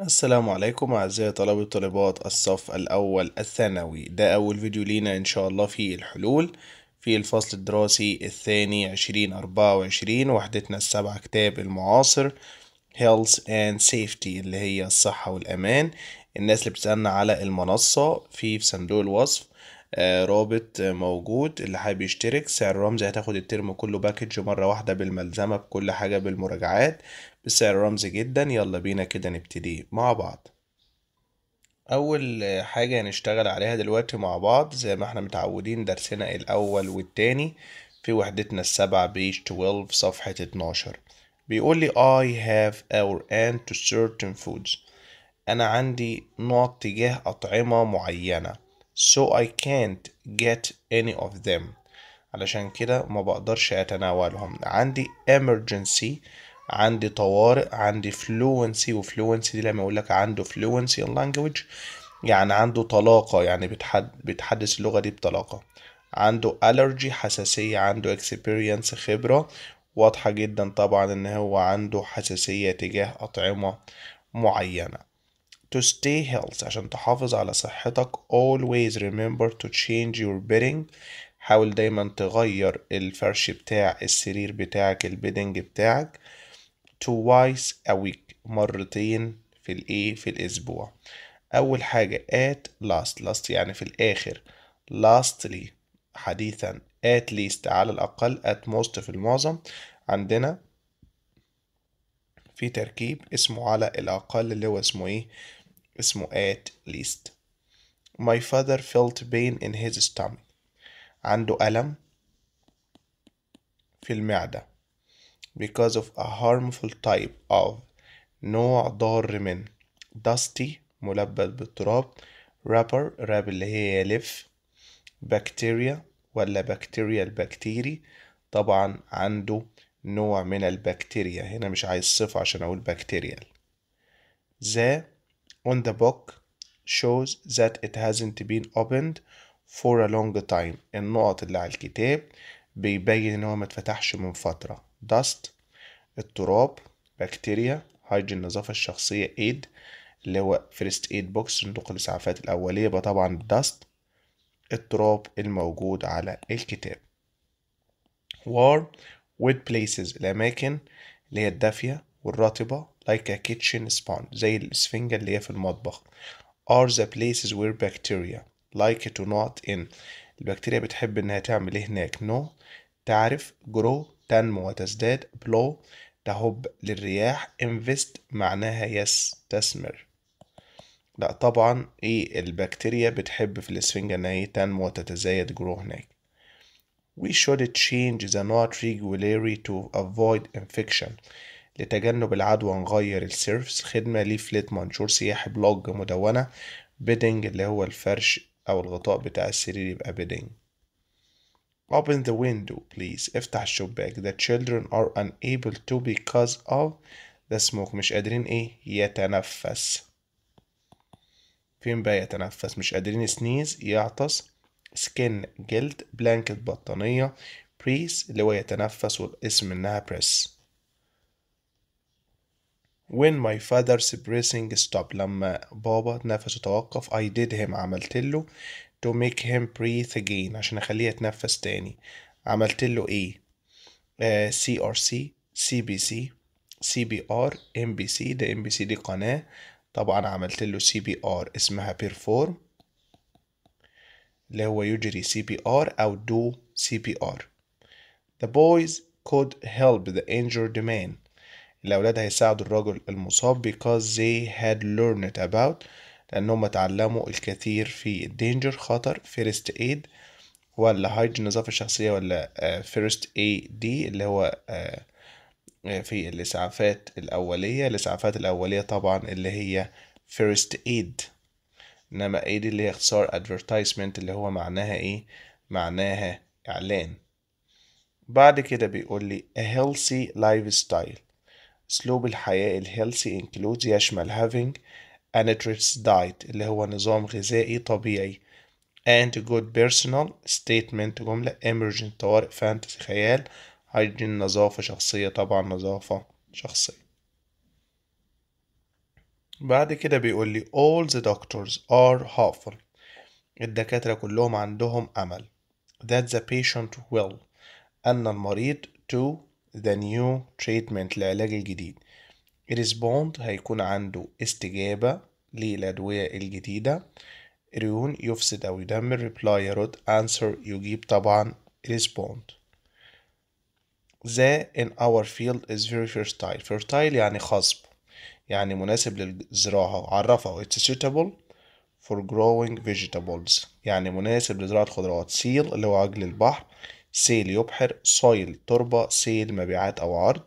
السلام عليكم أعزائي طلاب وطالبات الصف الأول الثانوي ده أول فيديو لينا إن شاء الله في الحلول في الفصل الدراسي الثاني عشرين أربعة وعشرين وحدتنا السبعة كتاب المعاصر Health and Safety اللي هي الصحة والأمان الناس اللي بتسألنا على المنصة في في صندوق الوصف آه رابط موجود اللي حابب يشترك سعر رمزي هتاخد الترم كله باكج مرة واحدة بالملزمة بكل حاجة بالمراجعات بسعر رمزي جدا يلا بينا كده نبتدي مع بعض اول حاجة هنشتغل عليها دلوقتي مع بعض زي ما احنا متعودين درسنا الاول والتاني في وحدتنا السبعة بيج 12 صفحة 12 بيقول لي I have our aunt to certain foods أنا عندي نوع تجاه أطعمة معينة so I can't get any of them علشان كده ما بقدرش أتناولهم عندي emergency عندي طوارئ عندي فلوينسي وفلوينسي دي لما اقول لك عنده فلوينسي in language يعني عنده طلاقة يعني بتحد بتحدث اللغة دي بطلاقة عنده allergy حساسية عنده اكسبيرينس خبرة واضحة جدا طبعا ان هو عنده حساسية تجاه أطعمة معينة to stay healthy عشان تحافظ على صحتك always remember to change your bedding حاول دايما تغير الفرش بتاع السرير بتاعك البيدنج بتاعك twice a week مرتين في الايه في الاسبوع اول حاجة at last last يعني في الاخر lastly حديثا at least على الاقل at most في المعظم عندنا في تركيب اسمه على الاقل اللي هو اسمه ايه اسمه at least my father felt pain in his stomach عنده ألم في المعدة because of a harmful type of نوع ضار من dusty ملبد بالتراب wrapper wrap اللي هي يلف bacteria ولا بكتيريا البكتيري طبعا عنده نوع من البكتيريا هنا مش عايز صفة عشان أقول بكتيريال the on the book shows that it hasn't been opened for a long time النقط اللي على الكتاب بيبين إن هو متفتحش من فترة داست التراب بكتيريا هايجين النظافة الشخصية ايد اللي هو فيرست ايد بوكس صندوق الإسعافات الأولية يبقى طبعا الداست التراب الموجود على الكتاب warm wet places الأماكن اللي هي الدافية والرطبة like a kitchen زي الإسفنجة اللي هي في المطبخ are the places where bacteria like to not in البكتيريا بتحب إنها تعمل إيه هناك no تعرف grow تنمو وتزداد بلو تهب للرياح انفست معناها يستثمر لا طبعا ايه البكتيريا بتحب في الاسفنجة ان هي تنمو وتتزايد جرو هناك We should change the not regularly to avoid infection لتجنب العدوى نغير السيرفس خدمة ليفلت منشور سياحي بلوج مدونة بيدنج اللي هو الفرش أو الغطاء بتاع السرير يبقى بيدنج Open the window please افتح الشباك The children are unable to because of the smoke مش قادرين ايه يتنفس فين بقى يتنفس مش قادرين سنيز يعطس سكن جلد بلانكت بطانية بريس اللي هو يتنفس والاسم منها بريس when my father's breathing stopped لما بابا نفسه توقف I did him عملت له to make him breathe again عشان أخليه يتنفس تاني عملت له إيه آه CRC CBC CBR MBC ده MBC دي قناة طبعا عملت له CBR اسمها perform اللي هو يجري CPR أو do CPR The boys could help the injured man الأولاد هيساعدوا الرجل المصاب because they had learned about لأنهم اتعلموا الكثير في الدينجر خطر فيرست ايد ولا هايج النظافة الشخصية ولا فيرست اي دي اللي هو آه، آه، في الإسعافات الأولية الإسعافات الأولية طبعا اللي هي فيرست ايد إنما اي دي اللي هي اختصار advertisement اللي هو معناها ايه معناها إعلان بعد كده بيقول لي a healthy lifestyle أسلوب الحياة الهيلثي includes يشمل having Anitrist Diet اللي هو نظام غذائي طبيعي and good personal statement جملة emergent طوارئ فانتسي خيال hygiene نظافة شخصية طبعا نظافة شخصية بعد كده بيقول لي all the doctors are hopeful الدكاترة كلهم عندهم أمل that the patient will أن المريض to the new treatment العلاج الجديد ريسبوند هيكون عنده استجابة للأدوية الجديدة ريون يفسد أو يدمر ريبلاي يرد أنسر يجيب طبعا ريسبوند ذا in our field is very fertile fertile يعني خصب يعني مناسب للزراعة عرفه it's suitable for growing vegetables يعني مناسب لزراعة خضروات سيل اللي هو عجل البحر سيل يبحر سويل تربة سيل مبيعات أو عرض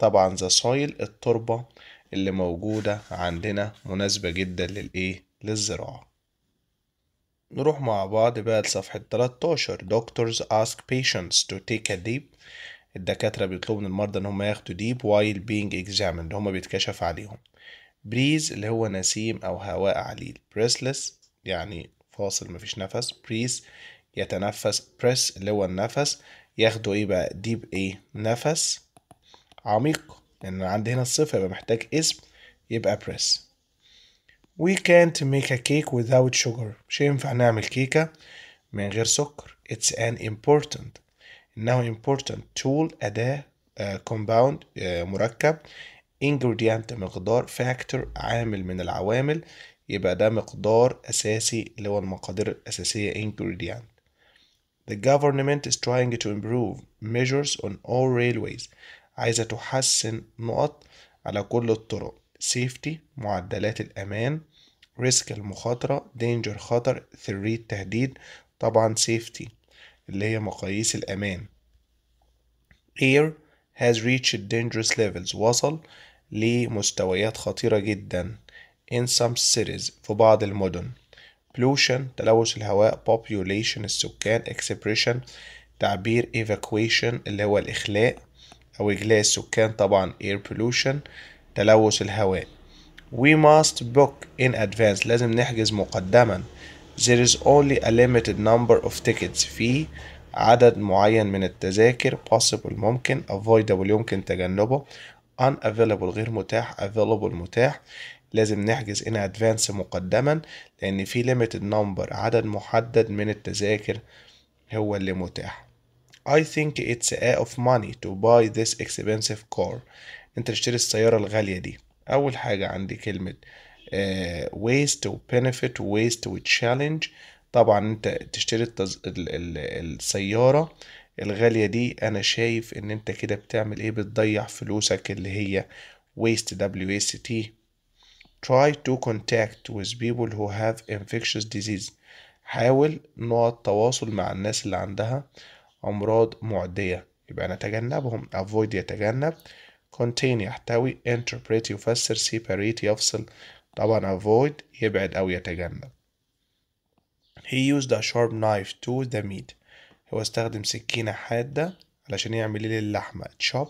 طبعا ذا سويل التربة اللي موجودة عندنا مناسبة جدا للإيه للزراعة نروح مع بعض بقى لصفحة 13 Doctors ask patients to take a deep الدكاترة بيطلبوا من المرضى إن هم ياخدوا deep while being examined هما بيتكشف عليهم بريز اللي هو نسيم أو هواء عليل breathless يعني فاصل مفيش نفس بريز يتنفس بريس اللي هو النفس ياخدوا ايه بقى deep ايه نفس عميق لان يعني عندي هنا الصفه يبقى محتاج اسم يبقى بريس وي كانت ميك ا كيك وذاوت شوجر مش هينفع نعمل كيكه من غير سكر اتس ان امبورتنت انه امبورتنت تول اداه كومباوند مركب ingredient مقدار فاكتور عامل من العوامل يبقى ده مقدار اساسي اللي هو المقادير الاساسيه ingredient the government is trying to improve measures on all railways عايزة تحسن نقط على كل الطرق safety معدلات الأمان ريسك المخاطرة danger خطر ثري التهديد طبعا safety اللي هي مقاييس الأمان air has reached dangerous levels وصل لمستويات خطيرة جدا in some cities في بعض المدن pollution تلوث الهواء population السكان expression تعبير evacuation اللي هو الإخلاء أو إجلاء السكان طبعا air pollution تلوث الهواء we must book in advance لازم نحجز مقدما there is only a limited number of tickets في عدد معين من التذاكر possible ممكن avoidable يمكن تجنبه unavailable غير متاح available متاح لازم نحجز in advance مقدما لأن في limited number عدد محدد من التذاكر هو اللي متاح I think it's a of money to buy this expensive car انت تشتري السيارة الغالية دي اول حاجة عندي كلمة uh, waste و benefit و waste و challenge طبعا انت تشتري التز... ال... ال... السيارة الغالية دي انا شايف ان انت كده بتعمل ايه بتضيع فلوسك اللي هي waste w a s t try to contact with people who have infectious disease حاول نوع تواصل مع الناس اللي عندها أمراض معدية يبقى نتجنبهم avoid يتجنب contain يحتوي interpret يفسر separate يفصل طبعا avoid يبعد أو يتجنب he used a sharp knife to the meat هو استخدم سكينة حادة علشان يعمل لي اللحمة chop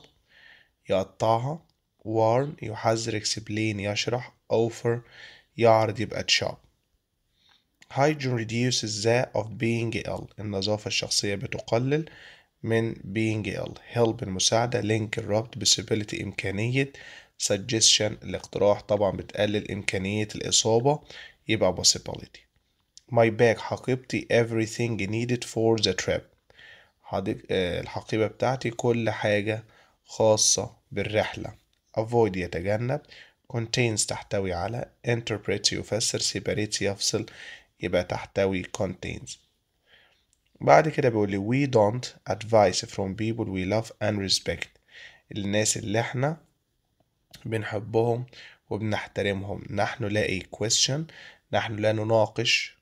يقطعها warn يحذر explain يشرح offer يعرض يبقى chop hygiene reduces that of being ill النظافة الشخصية بتقلل من being ill help المساعدة link الربط possibility إمكانية suggestion الاقتراح طبعا بتقلل إمكانية الإصابة يبقى possibility my bag حقيبتي everything needed for the trip الحقيبة بتاعتي كل حاجة خاصة بالرحلة avoid يتجنب contains تحتوي على interpret يفسر separate يفصل يبقى تحتوي contains بعد كده بيقول لي we don't advice from people we love and respect الناس اللي احنا بنحبهم وبنحترمهم نحن لا اي question نحن لا نناقش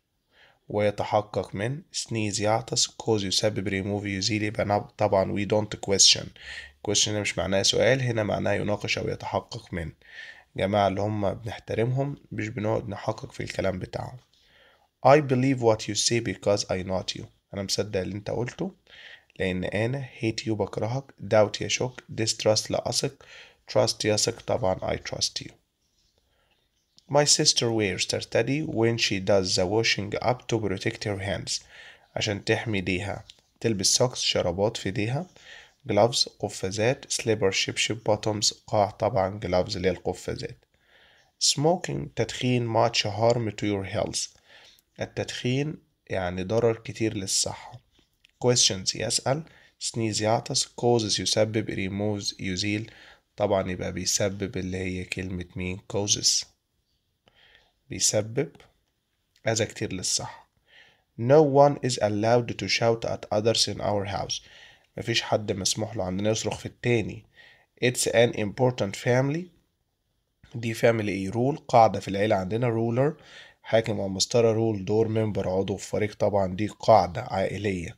ويتحقق من sneeze يعطس cause يسبب remove يزيل يبقى نعم, طبعا we don't question question هنا مش معناها سؤال هنا معناها يناقش أو يتحقق من جماعة اللي هم بنحترمهم مش بنقعد نحقق في الكلام بتاعهم I believe what you say because I not you أنا مصدق اللي أنت قلته لأن أنا hate you بكرهك doubt يشك distrust لا أثق trust يثق طبعا I trust you My sister wears ترتدي when she does the washing up to protect her hands عشان تحمي ديها تلبس سوكس شرابات في ديها gloves قفازات slipper ship ship bottoms قاع طبعا gloves اللي هي القفازات smoking تدخين much harm to your health التدخين يعني ضرر كتير للصحة questions يسأل sneeze يعطس causes يسبب removes يزيل طبعا يبقى بيسبب اللي هي كلمة مين causes بيسبب أذى كتير للصحة No one is allowed to shout at others in our house مفيش حد مسموح له عندنا يصرخ في التاني It's an important family دي family ايه rule قاعدة في العيلة عندنا ruler حاكم أو مسطرة رول دور ممبر عضو في فريق طبعا دي قاعدة عائلية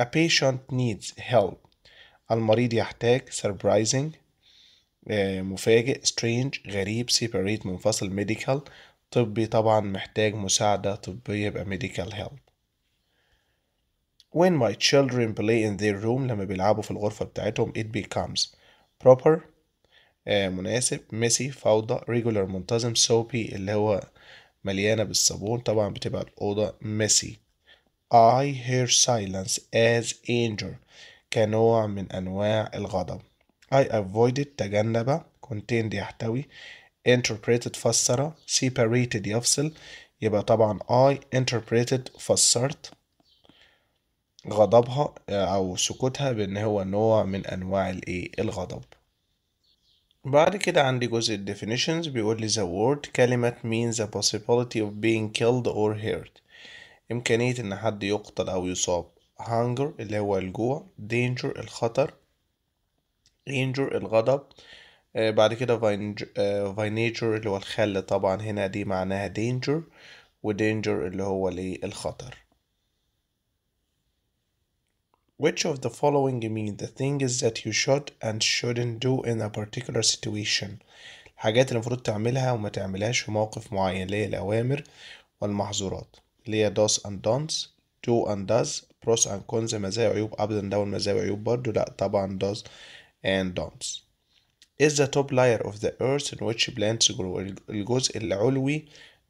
A patient needs help المريض يحتاج surprising آه، مفاجئ strange غريب separate منفصل medical طبي طبعا محتاج مساعدة طبية يبقى medical help When my children play in their room لما بيلعبوا في الغرفة بتاعتهم it becomes proper آه، مناسب messy فوضى regular منتظم soapy اللي هو مليانة بالصابون طبعا بتبقى الأوضة ميسي I hear silence as anger كنوع من أنواع الغضب I avoided تجنب contained يحتوي interpreted فسر separated يفصل يبقى طبعا I interpreted فسرت غضبها أو سكوتها بأن هو نوع من أنواع الغضب بعد كده عندي جزء ال definitions بيقول لي the word كلمة means the possibility of being killed or hurt إمكانية إن حد يقتل أو يصاب hunger اللي هو الجوع danger الخطر danger الغضب آه، بعد كده آه، by nature اللي هو الخل طبعا هنا دي معناها danger ودينجر اللي هو الخطر Which of the following mean the things that you should and shouldn't do in a particular situation الحاجات اللي المفروض تعملها وما تعملهاش في موقف معين اللي الأوامر والمحظورات اللي هي does and don'ts do and does pros and cons مزايا وعيوب up and down مزايا وعيوب برضه لأ طبعا does and don'ts is the top layer of the earth in which plants grow الجزء العلوي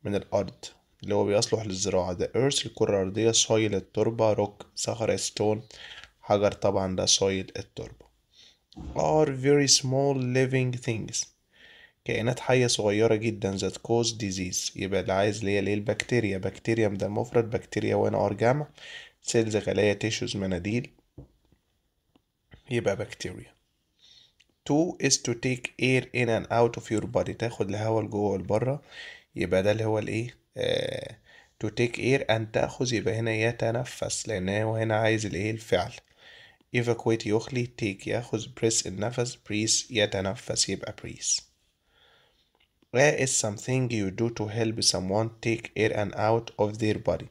من الأرض اللي هو بيصلح للزراعة the earth الكرة الأرضية soil التربة rock صخرة stone حجر طبعا ده soil التربة are very small living things كائنات حية صغيرة جدا that cause disease يبقى اللي عايز ليه ليه البكتيريا بكتيريا ده المفرد بكتيريا وين ار جامع سيلز خلايا تيشوز مناديل يبقى بكتيريا 2 is to take air in and out of your body تاخد الهواء لجوه ولبره يبقى ده اللي هو الايه تو تيك اير ان تاخذ يبقى هنا يتنفس لان هو هنا عايز الايه الفعل evacuate يخلي تيك ياخذ press النفس بريس يتنفس يبقى بريس where is something you do to help someone take air and out of their body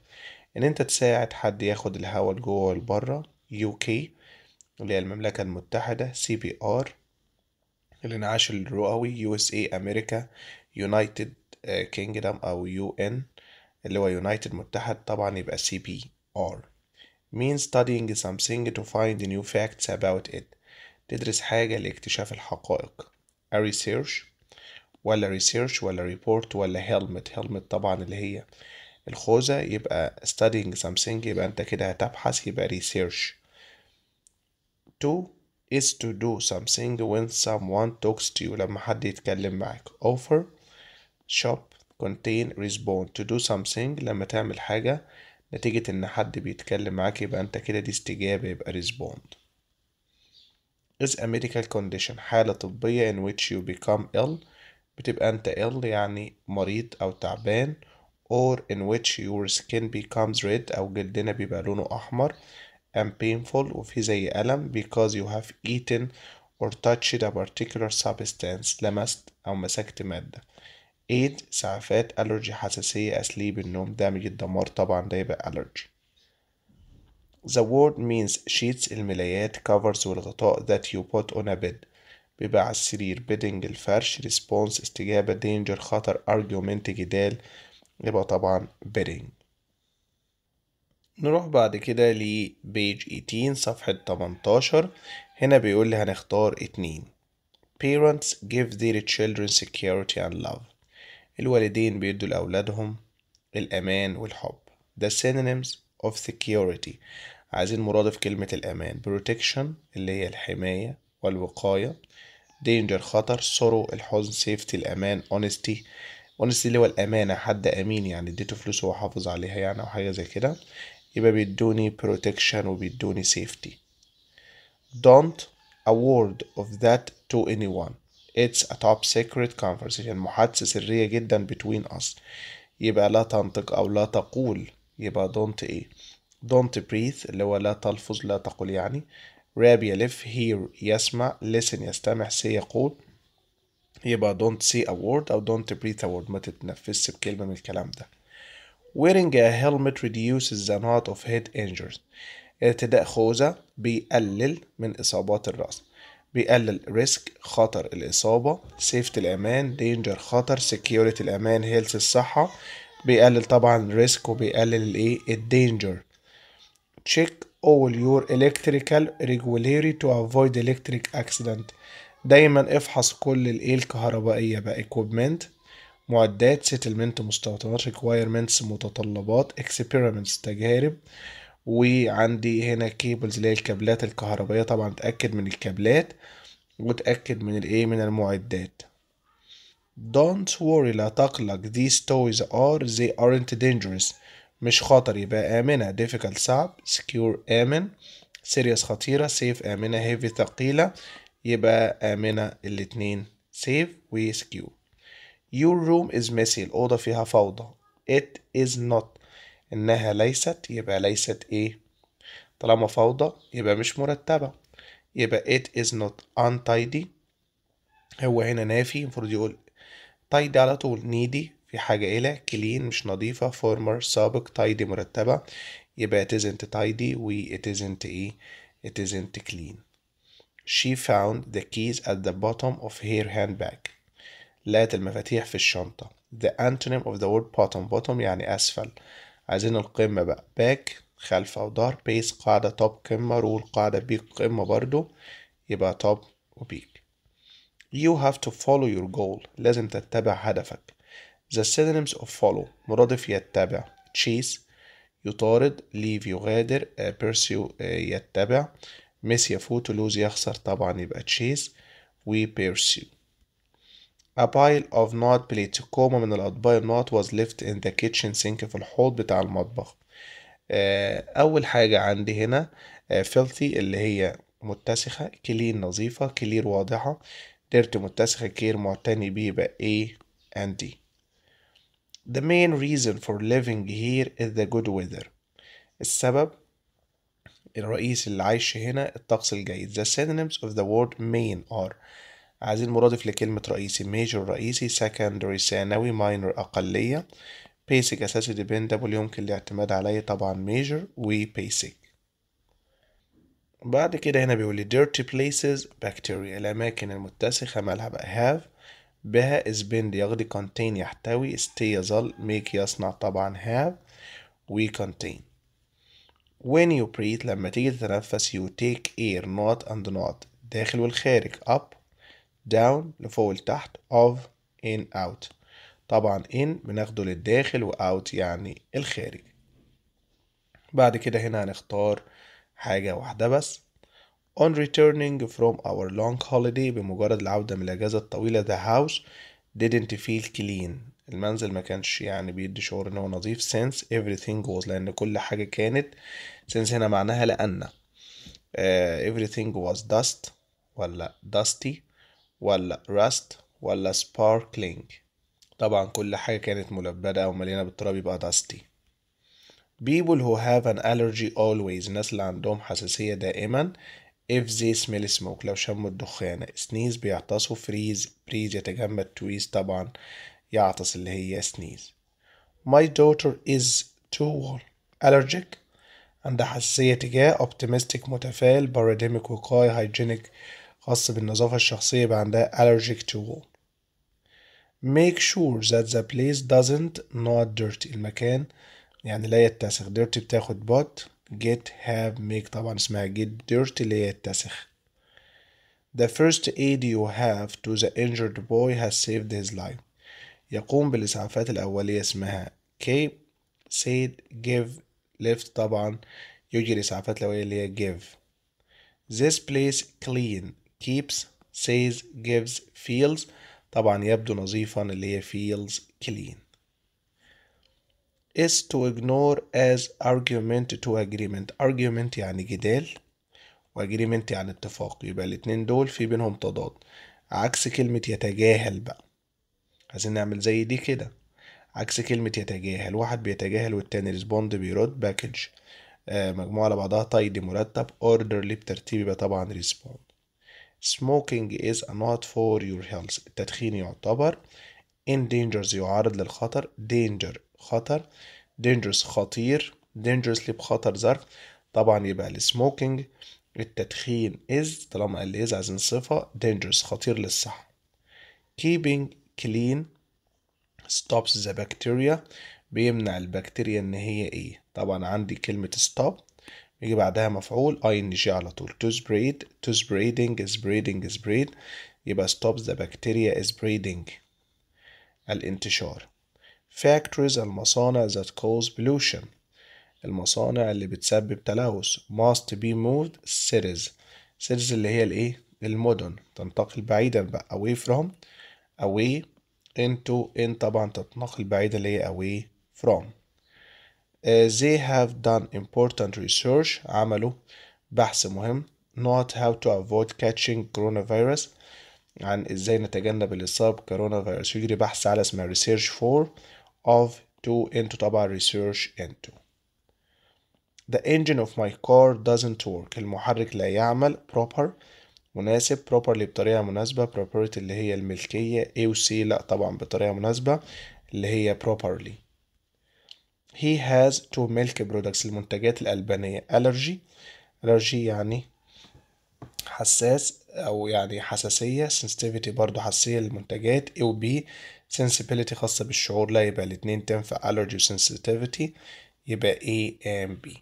ان انت تساعد حد ياخد الهواء لجوه ولبره UK اللي هي المملكة المتحدة CPR الانعاش الرئوي USA أمريكا United كينجدم او يو ان اللي هو يونايتد متحد طبعا يبقى سي بي ار means studying something to find new facts about it تدرس حاجة لاكتشاف الحقائق a research ولا research ولا report ولا helmet helmet طبعا اللي هي الخوذة يبقى studying something يبقى انت كده هتبحث يبقى research to is to do something when someone talks to you لما حد يتكلم معاك offer shop contain respond to do something لما تعمل حاجة نتيجة إن حد بيتكلم معاك يبقى أنت كده دي استجابة يبقى respond is a medical condition حالة طبية in which you become ill بتبقى أنت ill يعني مريض أو تعبان or in which your skin becomes red أو جلدنا بيبقى لونه أحمر and painful وفي زي ألم because you have eaten or touched a particular substance لمست أو مسكت مادة ايد اسعافات الرجي حساسية اسليب النوم دامج الدمار طبعا ده يبقى الرجي The word means sheets الملايات covers والغطاء that you put on a bed بيبقى على السرير bedding الفرش response استجابة danger خطر argument جدال يبقى طبعا bedding نروح بعد كده page 18 صفحة 18 هنا بيقول لي هنختار اتنين Parents give their children security and love الوالدين بيدوا لأولادهم الأمان والحب ده synonyms of security عايزين مرادف كلمة الأمان protection اللي هي الحماية والوقاية danger خطر sorrow الحزن safety الأمان honesty honesty اللي هو الأمانة حد أمين يعني اديته فلوس وهو حافظ عليها يعني أو حاجة زي كده يبقى بيدوني protection وبيدوني safety don't award of that to anyone It's a top secret conversation محادثة سرية جدا between us يبقى لا تنطق أو لا تقول يبقى don't إيه don't breathe اللي هو لا تلفظ لا تقول يعني راب يلف hear يسمع listen يستمع say يقول يبقى don't say a word أو don't breathe a word ما تتنفسش بكلمة من الكلام ده wearing a helmet reduces the amount of head injuries ارتداء خوذة بيقلل من إصابات الرأس بيقلل ريسك خطر الإصابة سيفت الأمان دينجر خطر سكيورتي الأمان هيلث الصحة بيقلل طبعا ريسك وبيقلل الايه الدينجر تشيك all your electrical regularity to avoid electric accident دايما افحص كل الايه الكهربائية بقى equipment معدات سيتلمنت مستوطنات requirements متطلبات experiments تجارب وعندي هنا كيبلز اللي هي الكابلات الكهربائية طبعا اتأكد من الكابلات وتأكد من الايه من المعدات Don't worry لا تقلق These toys are they aren't dangerous مش خطر يبقى آمنة difficult صعب secure آمن serious خطيرة safe آمنة heavy ثقيلة يبقى آمنة الاتنين safe و secure Your room is messy الأوضة فيها فوضى It is not إنها ليست يبقى ليست إيه طالما فوضى يبقى مش مرتبة يبقى it is not untidy هو هنا نافي المفروض يقول tidy على طول needy في حاجة إلى clean مش نظيفة former سابق tidy مرتبة يبقى it isn't tidy و it isn't إيه it isn't clean she found the keys at the bottom of her handbag لقت المفاتيح في الشنطة the antonym of the word bottom bottom يعني أسفل عايزين القمة بقى باك خلف أو ظهر بيس قاعدة توب قمة رول قاعدة بيك قمة برضو يبقى توب وبيك You have to follow your goal لازم تتبع هدفك The synonyms of follow مرادف يتبع chase يطارد leave يغادر uh, pursue uh, يتبع miss يفوت lose يخسر طبعا يبقى chase و pursue A pile of not plates كومة من الأطباق النوت was left in the kitchen sink في الحوض بتاع المطبخ آه، أول حاجة عندي هنا آه، filthy اللي هي متسخة كلين نظيفة كلير واضحة dirty متسخة كير معتني بيه بقى A and D The main reason for living here is the good weather السبب الرئيس اللي عايش هنا الطقس الجيد The synonyms of the word main are عايزين مرادف لكلمة رئيسي major رئيسي secondary ثانوي minor أقلية basic أساسي dependable يمكن الاعتماد عليه طبعا major و basic بعد كده هنا بيقول لي dirty places bacteria الأماكن المتسخة مالها بقى have بها is bend يغدي contain يحتوي stay يظل make يصنع طبعا have we contain when you breathe لما تيجي تتنفس you take air not and not داخل والخارج up down لفوق لتحت of in out طبعا in بناخده للداخل و out يعني الخارج بعد كده هنا هنختار حاجة واحدة بس on returning from our long holiday بمجرد العودة من الأجازة الطويلة the house didn't feel clean المنزل ما كانش يعني بيدي شعور ان هو نظيف since everything was لان كل حاجة كانت since هنا معناها لأن uh, everything was dust ولا dusty ولا راست ولا سباركلينج طبعا كل حاجة كانت ملبدة أو مليانة بالتراب يبقى داستي people who have an allergy always الناس اللي عندهم حساسية دائما if they smell smoke لو شموا الدخان سنيز بيعطسوا freeze بريز يتجمد تويز طبعا يعطس اللي هي سنيز my daughter is too allergic عندها حساسية تجاه optimistic متفائل parademic وقاية hygienic خاص بالنظافة الشخصية يبقى عندها allergic to wool. make sure that the place doesn't not dirty المكان يعني لا يتسخ dirty بتاخد but get have make طبعا اسمها get dirty لا يتسخ the first aid you have to the injured boy has saved his life يقوم بالإسعافات الأولية اسمها keep said give lift طبعا يجري الإسعافات الأولية اللي هي give This place clean keeps says gives feels طبعا يبدو نظيفا اللي هي feels clean is to ignore as argument to agreement argument يعني جدال واجريمنت يعني اتفاق يبقى الاتنين دول في بينهم تضاد عكس كلمة يتجاهل بقى عايزين نعمل زي دي كده عكس كلمة يتجاهل واحد بيتجاهل والتاني ريسبوند بيرد باكج آه، مجموعة على بعضها تايدي مرتب اوردرلي بترتيب يبقى طبعا ريسبوند smoking is not for your health التدخين يعتبر in dangers يعرض للخطر danger خطر dangerous خطير dangerously بخطر ظرف طبعا يبقى السموكينج التدخين is طالما قال is عايزين صفة dangerous خطير للصحة keeping clean stops the bacteria بيمنع البكتيريا ان هي ايه طبعا عندي كلمة stop يجي بعدها مفعول اي ان جي على طول to spread to spreading spreading spread يبقى stop the bacteria spreading الانتشار factories المصانع that cause pollution المصانع اللي بتسبب تلوث must be moved cities cities اللي هي الايه المدن تنتقل بعيدا بقى away from away into in طبعا تتنقل بعيدا اللي هي away from they have done important research عملوا بحث مهم not how to avoid catching coronavirus عن ازاي نتجنب الاصابة بكورونا فيروس يجري بحث على اسمها research for of to into طبعا research into The engine of my car doesn't work المحرك لا يعمل proper مناسب properly بطريقة مناسبة property اللي هي الملكية A و C لا طبعا بطريقة مناسبة اللي هي properly he has to milk products المنتجات الألبانية allergy allergy يعني حساس أو يعني حساسية sensitivity برضو حساسية للمنتجات أو بي sensibility خاصة بالشعور لا يبقى الاتنين تنفع allergy و sensitivity يبقى A and B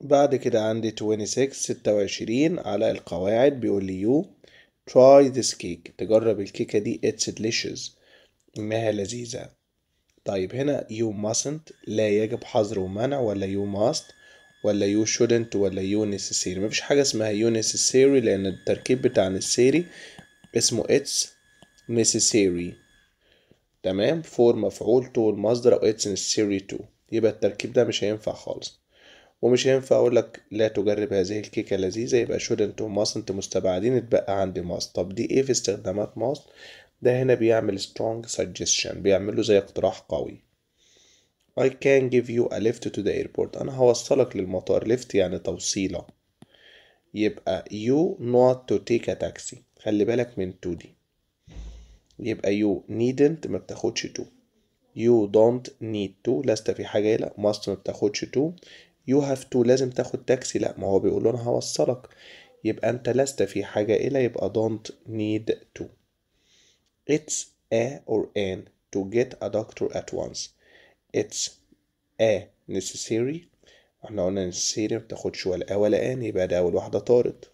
بعد كده عندي 26 26 على القواعد بيقول لي you try this cake تجرب الكيكة دي it's delicious إنها لذيذة طيب هنا you mustn't لا يجب حظر ومنع ولا you must ولا you shouldn't ولا you necessary مفيش حاجة اسمها you necessary لأن التركيب بتاع necessary اسمه it's necessary تمام فور مفعول to المصدر أو it's necessary to يبقى التركيب ده مش هينفع خالص ومش هينفع أقولك لا تجرب هذه الكيكة لذيذة يبقى shouldn't و mustn't مستبعدين اتبقى عندي must طب دي ايه في استخدامات must ده هنا بيعمل strong suggestion بيعمله زي اقتراح قوي I can give you a lift to the airport أنا هوصلك للمطار lift يعني توصيلة يبقى you not to take a taxi خلي بالك من to دي يبقى you needn't ما بتاخدش to you don't need to لست في حاجة لا must ما بتاخدش to you have to لازم تاخد تاكسي لا ما هو بيقول له أنا هوصلك يبقى أنت لست في حاجة إلى يبقى don't need to It's a or an to get a doctor at once. It's a necessary احنا قلنا necessary ما بتاخدش ولا a ولا an يبقى ده أول واحدة طارت.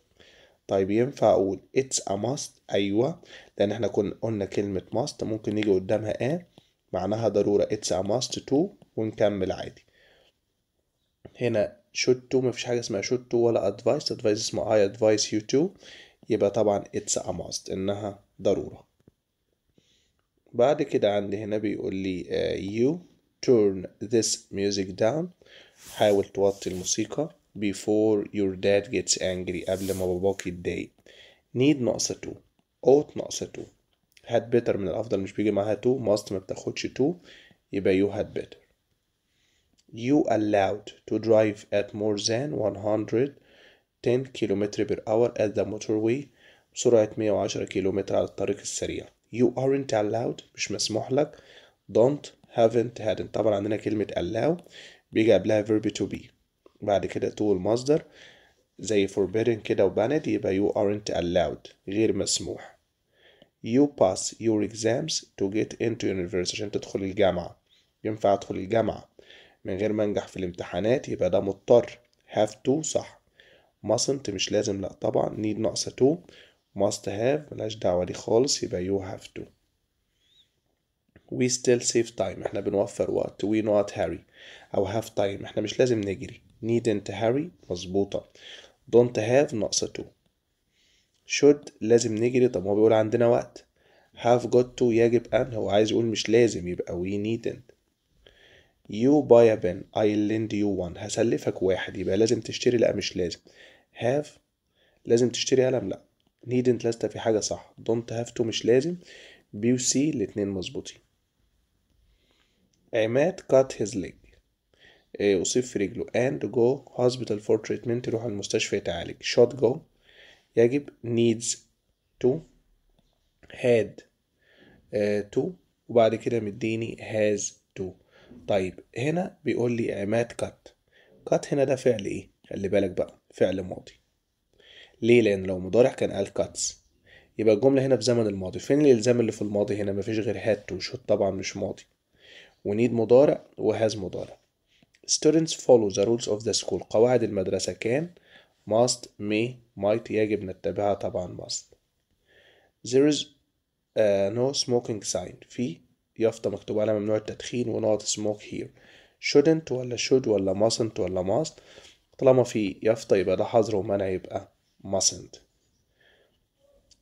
طيب ينفع أقول it's a must أيوه لأن احنا كنا قلنا كلمة must ممكن يجي قدامها a معناها ضرورة it's a must to ونكمل عادي. هنا should to مفيش حاجة اسمها should to ولا advice advice اسمه I advise you to يبقى طبعا it's a must إنها ضرورة. بعد كده عندي هنا بيقول لي uh, you turn this music down حاول توطي الموسيقى before your dad gets angry قبل ما باباك يتضايق need ناقصة 2 ought ناقصة 2 هات بيتر من الأفضل مش بيجي معاها 2 must ما بتاخدش 2 يبقى يو هات بيتر you allowed to drive at more than 110 كيلومتر per hour at the motorway بسرعة 110 كيلومتر على الطريق السريع you aren't allowed مش مسموح لك don't haven't hadn't طبعا عندنا كلمة allow بيجي قبلها verb to be بعد كده to المصدر زي forbidden كده وباند يبقى you aren't allowed غير مسموح you pass your exams to get into university عشان تدخل الجامعة ينفع أدخل الجامعة من غير ما أنجح في الامتحانات يبقى ده مضطر have to صح mustn't مش لازم لأ طبعا need ناقصة to must have ملهاش دعوة دي خالص يبقى you have to we still save time احنا بنوفر وقت we not hurry أو have time احنا مش لازم نجري needn't hurry مظبوطة don't have ناقصة to should لازم نجري طب هو بيقول عندنا وقت have got to يجب أن هو عايز يقول مش لازم يبقى we needn't you buy a pen I lend you one هسلفك واحد يبقى لازم تشتري لا مش لازم have لازم تشتري قلم لا needn't لست في حاجة صح don't have to مش لازم B و C الاتنين مظبوطين عماد cut his leg آه، أصيب في رجله and go hospital for treatment يروح المستشفى يتعالج should go يجب needs to had uh, to وبعد كده مديني has to طيب هنا بيقول لي عماد cut cut هنا ده فعل ايه خلي بالك بقى فعل ماضي ليه لان لو مضارع كان قال كاتس يبقى الجمله هنا في زمن الماضي فين الالزام اللي في الماضي هنا مفيش غير هات وشوت طبعا مش ماضي ونيد مضارع وهاز مضارع students follow the rules of the school قواعد المدرسة كان must may might يجب نتبعها طبعا must there is uh, no smoking sign في يافطة مكتوب على ممنوع التدخين و not smoke here shouldn't ولا should ولا mustn't ولا must طالما في يافطة يبقى ده حظر ومنع يبقى mustn't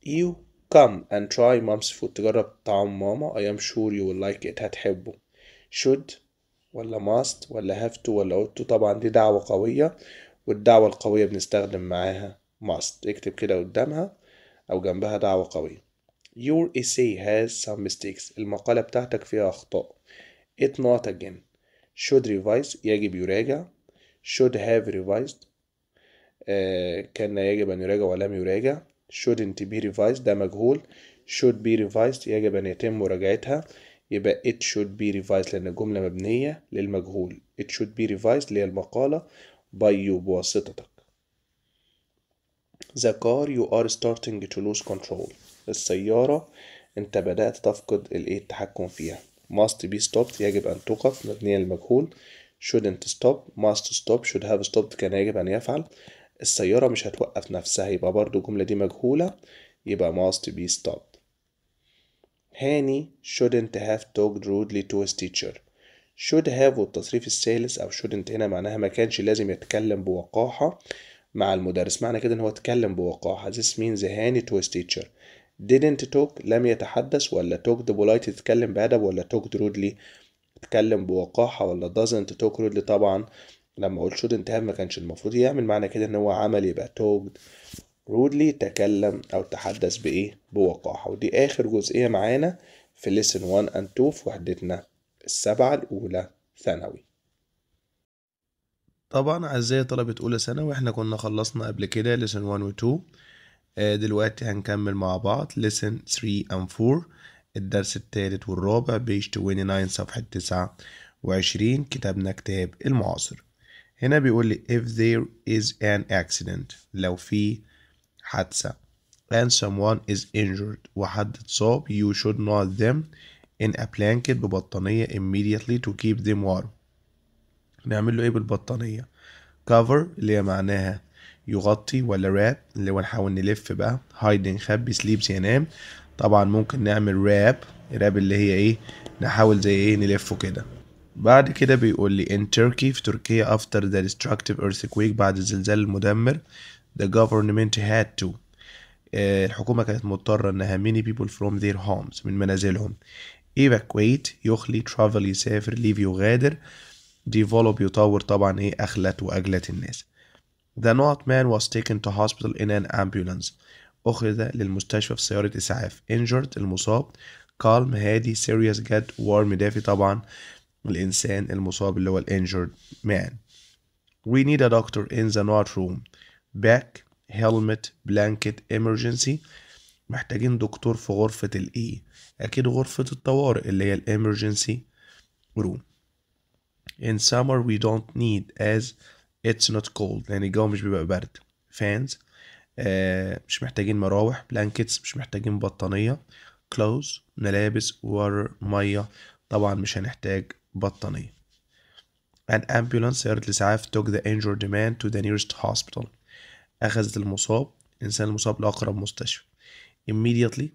you come and try mom's food تجرب طعام ماما I am sure you will like it هتحبه should ولا must ولا have to ولا ought to طبعا دي دعوة قوية والدعوة القوية بنستخدم معاها must اكتب كده قدامها أو جنبها دعوة قوية Your essay has some mistakes المقالة بتاعتك فيها أخطاء It not again should revise يجب يراجع should have revised آه، كان يجب أن يراجع ولم يراجع shouldn't be revised ده مجهول should be revised يجب أن يتم مراجعتها يبقى it should be revised لأن الجملة مبنية للمجهول it should be revised اللي هي المقالة by you بواسطتك the car you are starting to lose control السيارة أنت بدأت تفقد الإيه التحكم فيها must be stopped يجب أن توقف مبنية للمجهول shouldn't stop must stop should have stopped كان يجب أن يفعل السيارة مش هتوقف نفسها يبقى برضو الجملة دي مجهولة يبقى must be stopped هاني shouldn't have talked rudely to his teacher should have والتصريف الثالث أو shouldn't هنا معناها ما كانش لازم يتكلم بوقاحة مع المدرس معنى كده إن هو اتكلم بوقاحة this means هاني to his teacher didn't talk لم يتحدث ولا talked polite تتكلم بأدب ولا talked rudely تتكلم بوقاحة ولا doesn't talk rudely طبعا لما اقول shouldn't have ما كانش المفروض يعمل معنى كده ان هو عمل يبقى talked رودلي تكلم او تحدث بايه بوقاحه ودي اخر جزئيه معانا في lesson 1 and 2 في وحدتنا السبعه الاولى ثانوي طبعا اعزائي طلبه اولى ثانوي احنا كنا خلصنا قبل كده lesson 1 و 2 دلوقتي هنكمل مع بعض lesson 3 and 4 الدرس الثالث والرابع بيج 29 صفحة 29 كتابنا كتاب المعاصر هنا بيقول لي if there is an accident لو في حادثة and someone is injured وحد اتصاب you should not them in a blanket ببطانية immediately to keep them warm نعمل له ايه بالبطانية cover اللي هي معناها يغطي ولا wrap اللي هو نحاول نلف بقى hide نخبي sleeps ينام يعني طبعا ممكن نعمل wrap wrap اللي هي ايه نحاول زي ايه نلفه كده بعد كده بيقول لي in Turkey في تركيا after the destructive earthquake بعد الزلزال المدمر the government had to الحكومة كانت مضطرة إنها many people from their homes من منازلهم evacuate يخلي travel يسافر leave يغادر develop يطور طبعا إيه أخلت وأجلت الناس The not man was taken to hospital in an ambulance أخذ للمستشفى في سيارة إسعاف injured المصاب calm هادي serious جد warm دافي طبعا الإنسان المصاب اللي هو الانجرد مان We need a doctor in the not room back helmet blanket emergency محتاجين دكتور في غرفة الإي e. أكيد غرفة الطوارئ اللي هي الإمرجنسي روم In summer we don't need as it's not cold لأن يعني الجو مش بيبقى برد fans آه مش محتاجين مراوح blankets مش محتاجين بطانية clothes ملابس water مية طبعا مش هنحتاج بطانية An ambulance سيارة الإسعاف took the injured man to the nearest hospital أخذت المصاب الإنسان المصاب لأقرب مستشفى immediately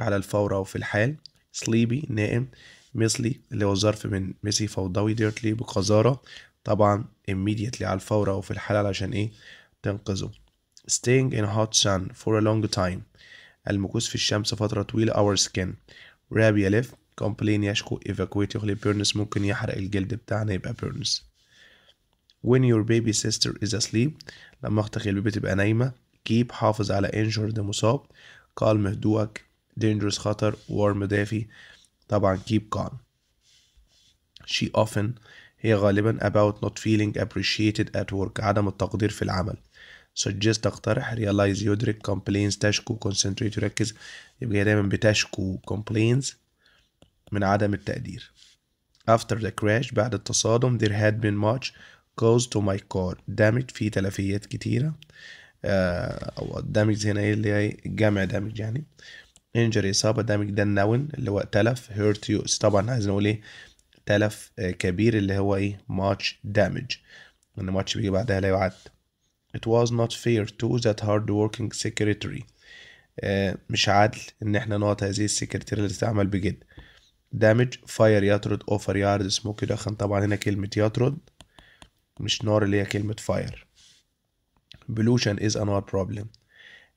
على الفور أو في الحال sleepy نائم مثلي اللي هو الظرف من ميسي فوضوي ديرتلي بقذارة طبعا immediately على الفور أو في الحال علشان إيه تنقذه staying in hot sun for a long time المكوث في الشمس فترة طويلة our skin rabia left كومبلين يشكو evacuate يغلي بيرنس ممكن يحرق الجلد بتاعنا يبقى بيرنس when your baby sister is asleep لما اختك البيبي تبقى نايمة keep حافظ على injured مصاب calm هدوءك dangerous خطر warm دافي طبعا keep calm she often هي غالبا about not feeling appreciated at work عدم التقدير في العمل suggest تقترح realize يدرك complains تشكو concentrate يركز يبقى دايما بتشكو complains من عدم التقدير After the crash بعد التصادم there had been much caused to my car damage في تلفيات كتيرة آه، أو damage هنا إيه اللي هي جمع damage يعني injury إصابة damage ده النون اللي هو تلف hurt you طبعا عايز نقول إيه تلف آه، كبير اللي هو إيه much damage إن much بيجي بعدها لا يعد It was not fair to that hard working secretary آه، مش عادل إن إحنا نقعد هذه السكرتيرة اللي تعمل بجد دامج فاير يطرد اوفر يارد سموك يدخن طبعا هنا كلمة يطرد مش نار اللي هي كلمة فاير بلوشن از انار بروبلم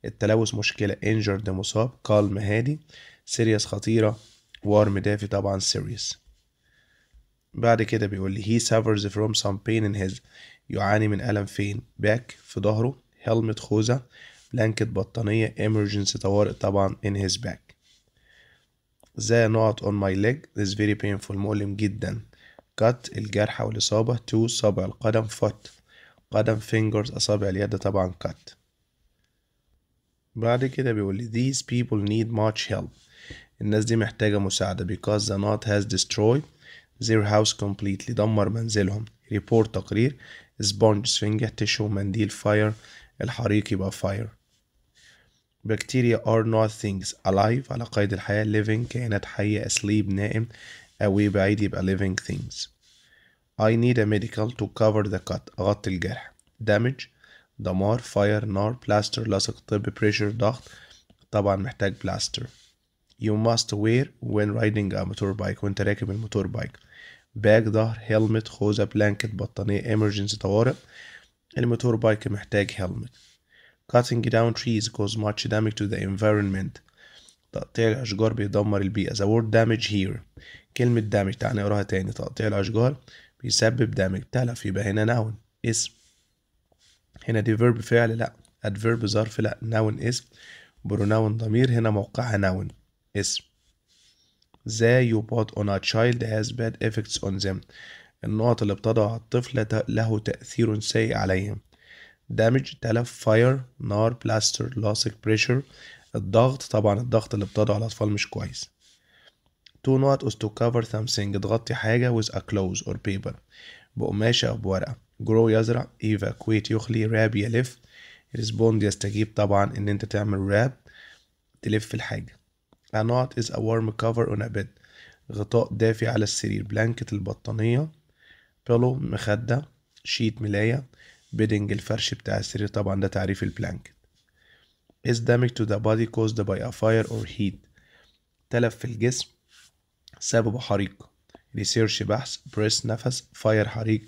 التلوث مشكلة انجرد مصاب كالم هادي سيريس خطيرة وارم دافي طبعا سيريس بعد كده بيقول لي he suffers from some pain in his يعاني من ألم فين باك في ظهره هيلمت خوذة بلانكت بطانية emergency طوارئ طبعا in his back The knot on my leg is very painful مؤلم جدا cut الجرح أو الإصابة to صابع القدم foot قدم fingers أصابع اليد طبعا cut بعد كده بيقول لي these people need much help الناس دي محتاجة مساعدة because the knot has destroyed their house completely دمر منزلهم report تقرير sponge سفنجة tissue منديل fire الحريق يبقى fire Bacteria are not things alive على قيد الحياة living كائنات حية asleep نائم away بعيد يبقى living things I need a medical to cover the cut أغطي الجرح damage دمار fire نار plaster لصق طب pressure ضغط طبعا محتاج plaster you must wear when riding a motorbike وانت راكب الموتوربايك بايك باج ظهر helmet خوذة blanket بطانية emergency طوارئ الموتور بايك محتاج helmet Cutting down trees cause much damage to the environment. تقطيع الأشجار بيدمر البيئة. The word damage here. كلمة damage تعني اقراها تاني. تقطيع الأشجار بيسبب damage. تلف يبقى هنا noun اسم. هنا دي verb فعل لأ. adverb ظرف لأ. noun اسم. pronoun ضمير هنا موقعها noun اسم. The you put on a child has bad effects on them. النقط اللي بتضع على الطفل له تأثير سيء عليهم دامج تلف فاير نار بلاستر لاصق بريشر الضغط طبعا الضغط اللي بتضعه على الأطفال مش كويس تو نوت is to cover something تغطي حاجة with a clothes or paper بقماشة أو بورقة grow يزرع evacuate يخلي راب يلف respond يستجيب طبعا إن أنت تعمل wrap تلف الحاجة a knot is a warm cover on a bed غطاء دافي على السرير بلانكت البطانية pillow مخدة شيت ملاية بيدنج الفرش بتاع السرير طبعا ده تعريف البلانك is damage to the body caused by a fire or heat تلف في الجسم سببه حريق research بحث press نفس fire حريق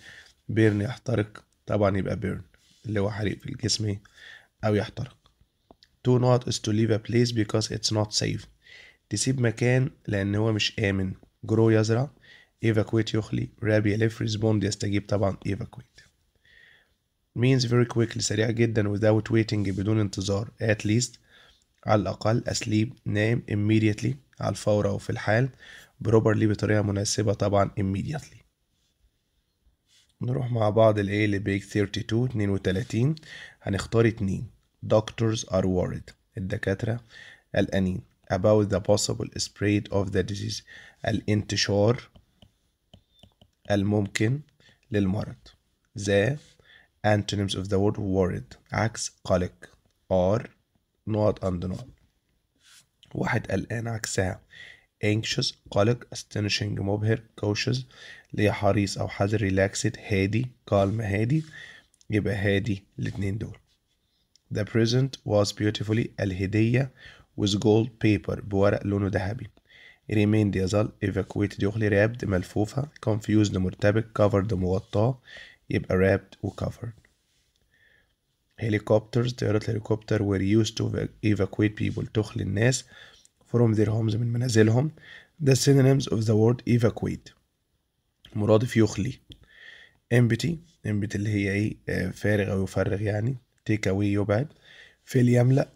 بيرن يحترق طبعا يبقى بيرن اللي هو حريق في الجسم إيه؟ أو يحترق to not is to leave a place because it's not safe تسيب مكان لأن هو مش آمن grow يزرع evacuate يخلي rabbi يلف respond يستجيب طبعا evacuate means very quickly سريع جدا without waiting بدون انتظار at least على الأقل asleep نام immediately على الفور أو في الحال properly بطريقة مناسبة طبعا immediately نروح مع بعض الـ A لـ Big 32 32 هنختار اتنين doctors are worried الدكاترة الأنين about the possible spread of the disease الانتشار الممكن للمرض the antonyms of the word worried عكس قلق or نقط and نقط واحد قلقان عكسها anxious قلق astonishing مبهر cautious اللي حريص أو حذر relaxed هادي calm هادي يبقى هادي الاتنين دول The present was beautifully الهدية with gold paper بورق لونه ذهبي remained يظل evacuated يخلي wrapped ملفوفة confused مرتبك covered مغطاه يبقى wrapped و covered helicopters طيارات الهليكوبتر were used to evacuate people تخلي الناس from their homes من منازلهم the synonyms of the word evacuate مرادف يخلي empty empty اللي هي ايه فارغ او يفرغ يعني take away يبعد fill يملأ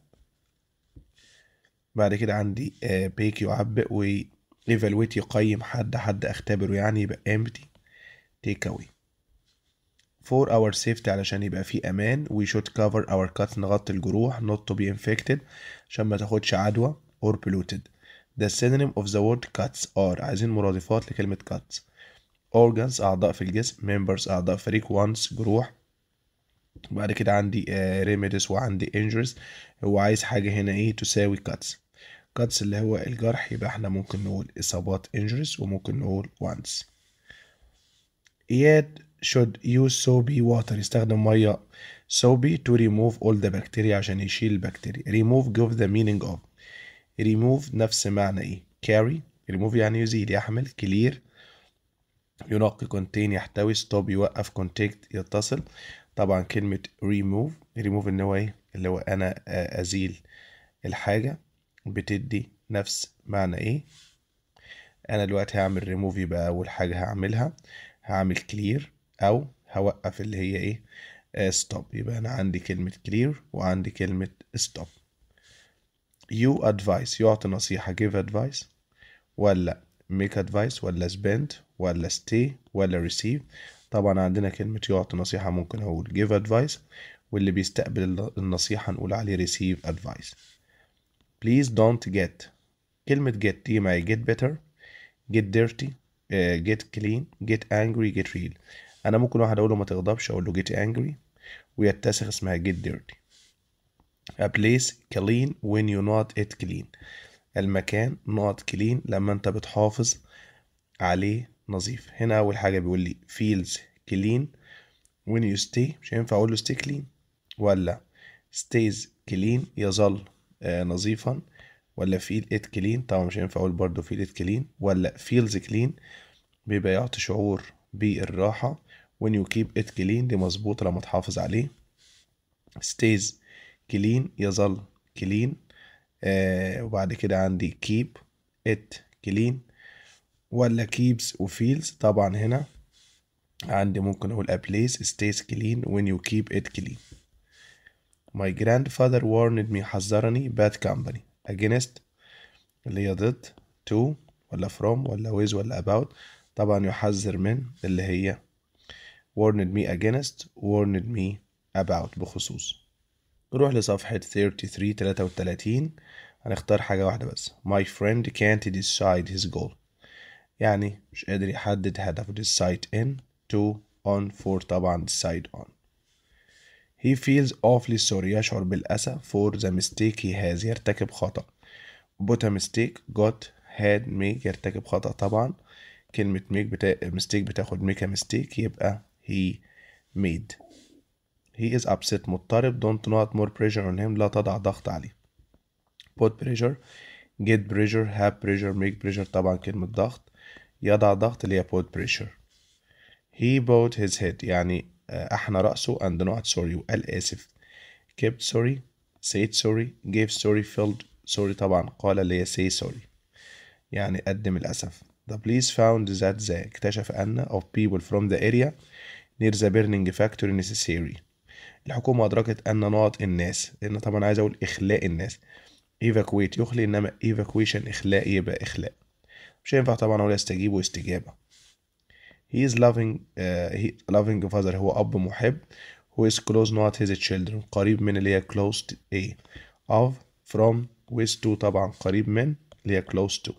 بعد كده عندي بيك يعبئ و evaluate يقيم حد حد اختبره يعني يبقى empty take away for our safety علشان يبقى فيه امان we should cover our cuts نغطي الجروح not to be infected عشان ما تاخدش عدوى or polluted the synonym of the word cuts are عايزين مرادفات لكلمة cuts organs أعضاء في الجسم members أعضاء فريق ones جروح بعد كده عندي uh, remedies وعندي injuries هو عايز حاجة هنا ايه تساوي cuts cuts اللي هو الجرح يبقى احنا ممكن نقول إصابات injuries وممكن نقول ones إياد should use soapy water يستخدم مية soapy to remove all the bacteria عشان يشيل البكتيريا remove give the meaning of remove نفس معنى ايه carry remove يعني يزيل يحمل clear ينقي contain يحتوي stop يوقف contact يتصل طبعا كلمة remove remove اللي هو ايه اللي هو انا آه، ازيل الحاجة بتدي نفس معنى ايه انا دلوقتي هعمل remove يبقى اول حاجة هعملها هعمل clear او هوقف اللي هي ايه ستوب آه، يبقى انا عندي كلمه كلير وعندي كلمه ستوب يو ادفايس يعطي نصيحه جيف ادفايس ولا ميك ادفايس ولا سبند ولا ستي ولا ريسيف طبعا عندنا كلمه يعطي نصيحه ممكن اقول جيف ادفايس واللي بيستقبل النصيحه نقول عليه ريسيف ادفايس بليز دونت جيت كلمه جيت دي معي جيت بيتر جيت ديرتي جيت كلين جيت انجري جيت ريل انا ممكن واحد اقوله ما تغضبش اقول له get angry ويتسخ اسمها get dirty a place clean when you not it clean المكان not clean لما انت بتحافظ عليه نظيف هنا اول حاجه بيقول لي feels clean when you stay مش هينفع اقول له stay clean ولا stays clean يظل آه نظيفا ولا feel it clean طبعا مش هينفع اقول برضه feel it clean ولا feels clean بيبقى يعطي شعور بالراحه when you keep it clean دي مظبوط لما تحافظ عليه stays clean يظل clean آه وبعد كده عندي keep it clean ولا keeps و feels طبعا هنا عندي ممكن اقول a place stays clean when you keep it clean my grandfather warned me حذرني bad company against اللي هي ضد to ولا from ولا with ولا about طبعا يحذر من اللي هي warned me against warned me about بخصوص نروح لصفحة 33 33 هنختار حاجة واحدة بس My friend can't decide his goal يعني مش قادر يحدد هدفه decide in to on for طبعا decide on He feels awfully sorry يشعر بالأسى for the mistake he has يرتكب خطأ But a mistake got had make يرتكب خطأ طبعا كلمة make بتا... mistake بتاخد make a mistake يبقى he made he is upset مضطرب don't not more pressure on him لا تضع ضغط عليه put pressure get pressure have pressure make pressure طبعا كلمة ضغط يضع ضغط اللي هي put pressure he bowed his head يعني احنا رأسه and not sorry وقال آسف kept sorry said sorry gave sorry filled sorry طبعا قال اللي هي say sorry يعني قدم الأسف The police found that the اكتشف أن of people from the area near the burning factory necessary الحكومة أدركت أن نقط الناس لأن طبعا عايز أقول إخلاء الناس evacuate يخلي إنما evacuation إخلاء يبقى إخلاء مش ينفع طبعا أقول يستجيب واستجابة he is loving uh, he, loving father هو أب محب who is close not his children قريب من اللي هي close to a of from with to طبعا قريب من اللي هي close to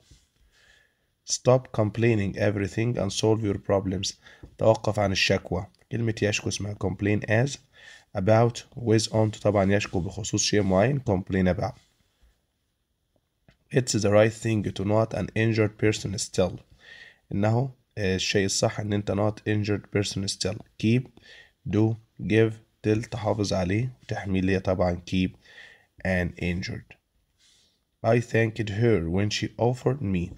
stop complaining everything and solve your problems توقف عن الشكوى كلمة يشكو اسمها complain as about with on طبعا يشكو بخصوص شيء معين complain about It's the right thing to not an injured person still إنه الشيء الصح إن أنت not injured person still keep do give till تحافظ عليه وتحميه ليه طبعا keep and injured I thanked her when she offered me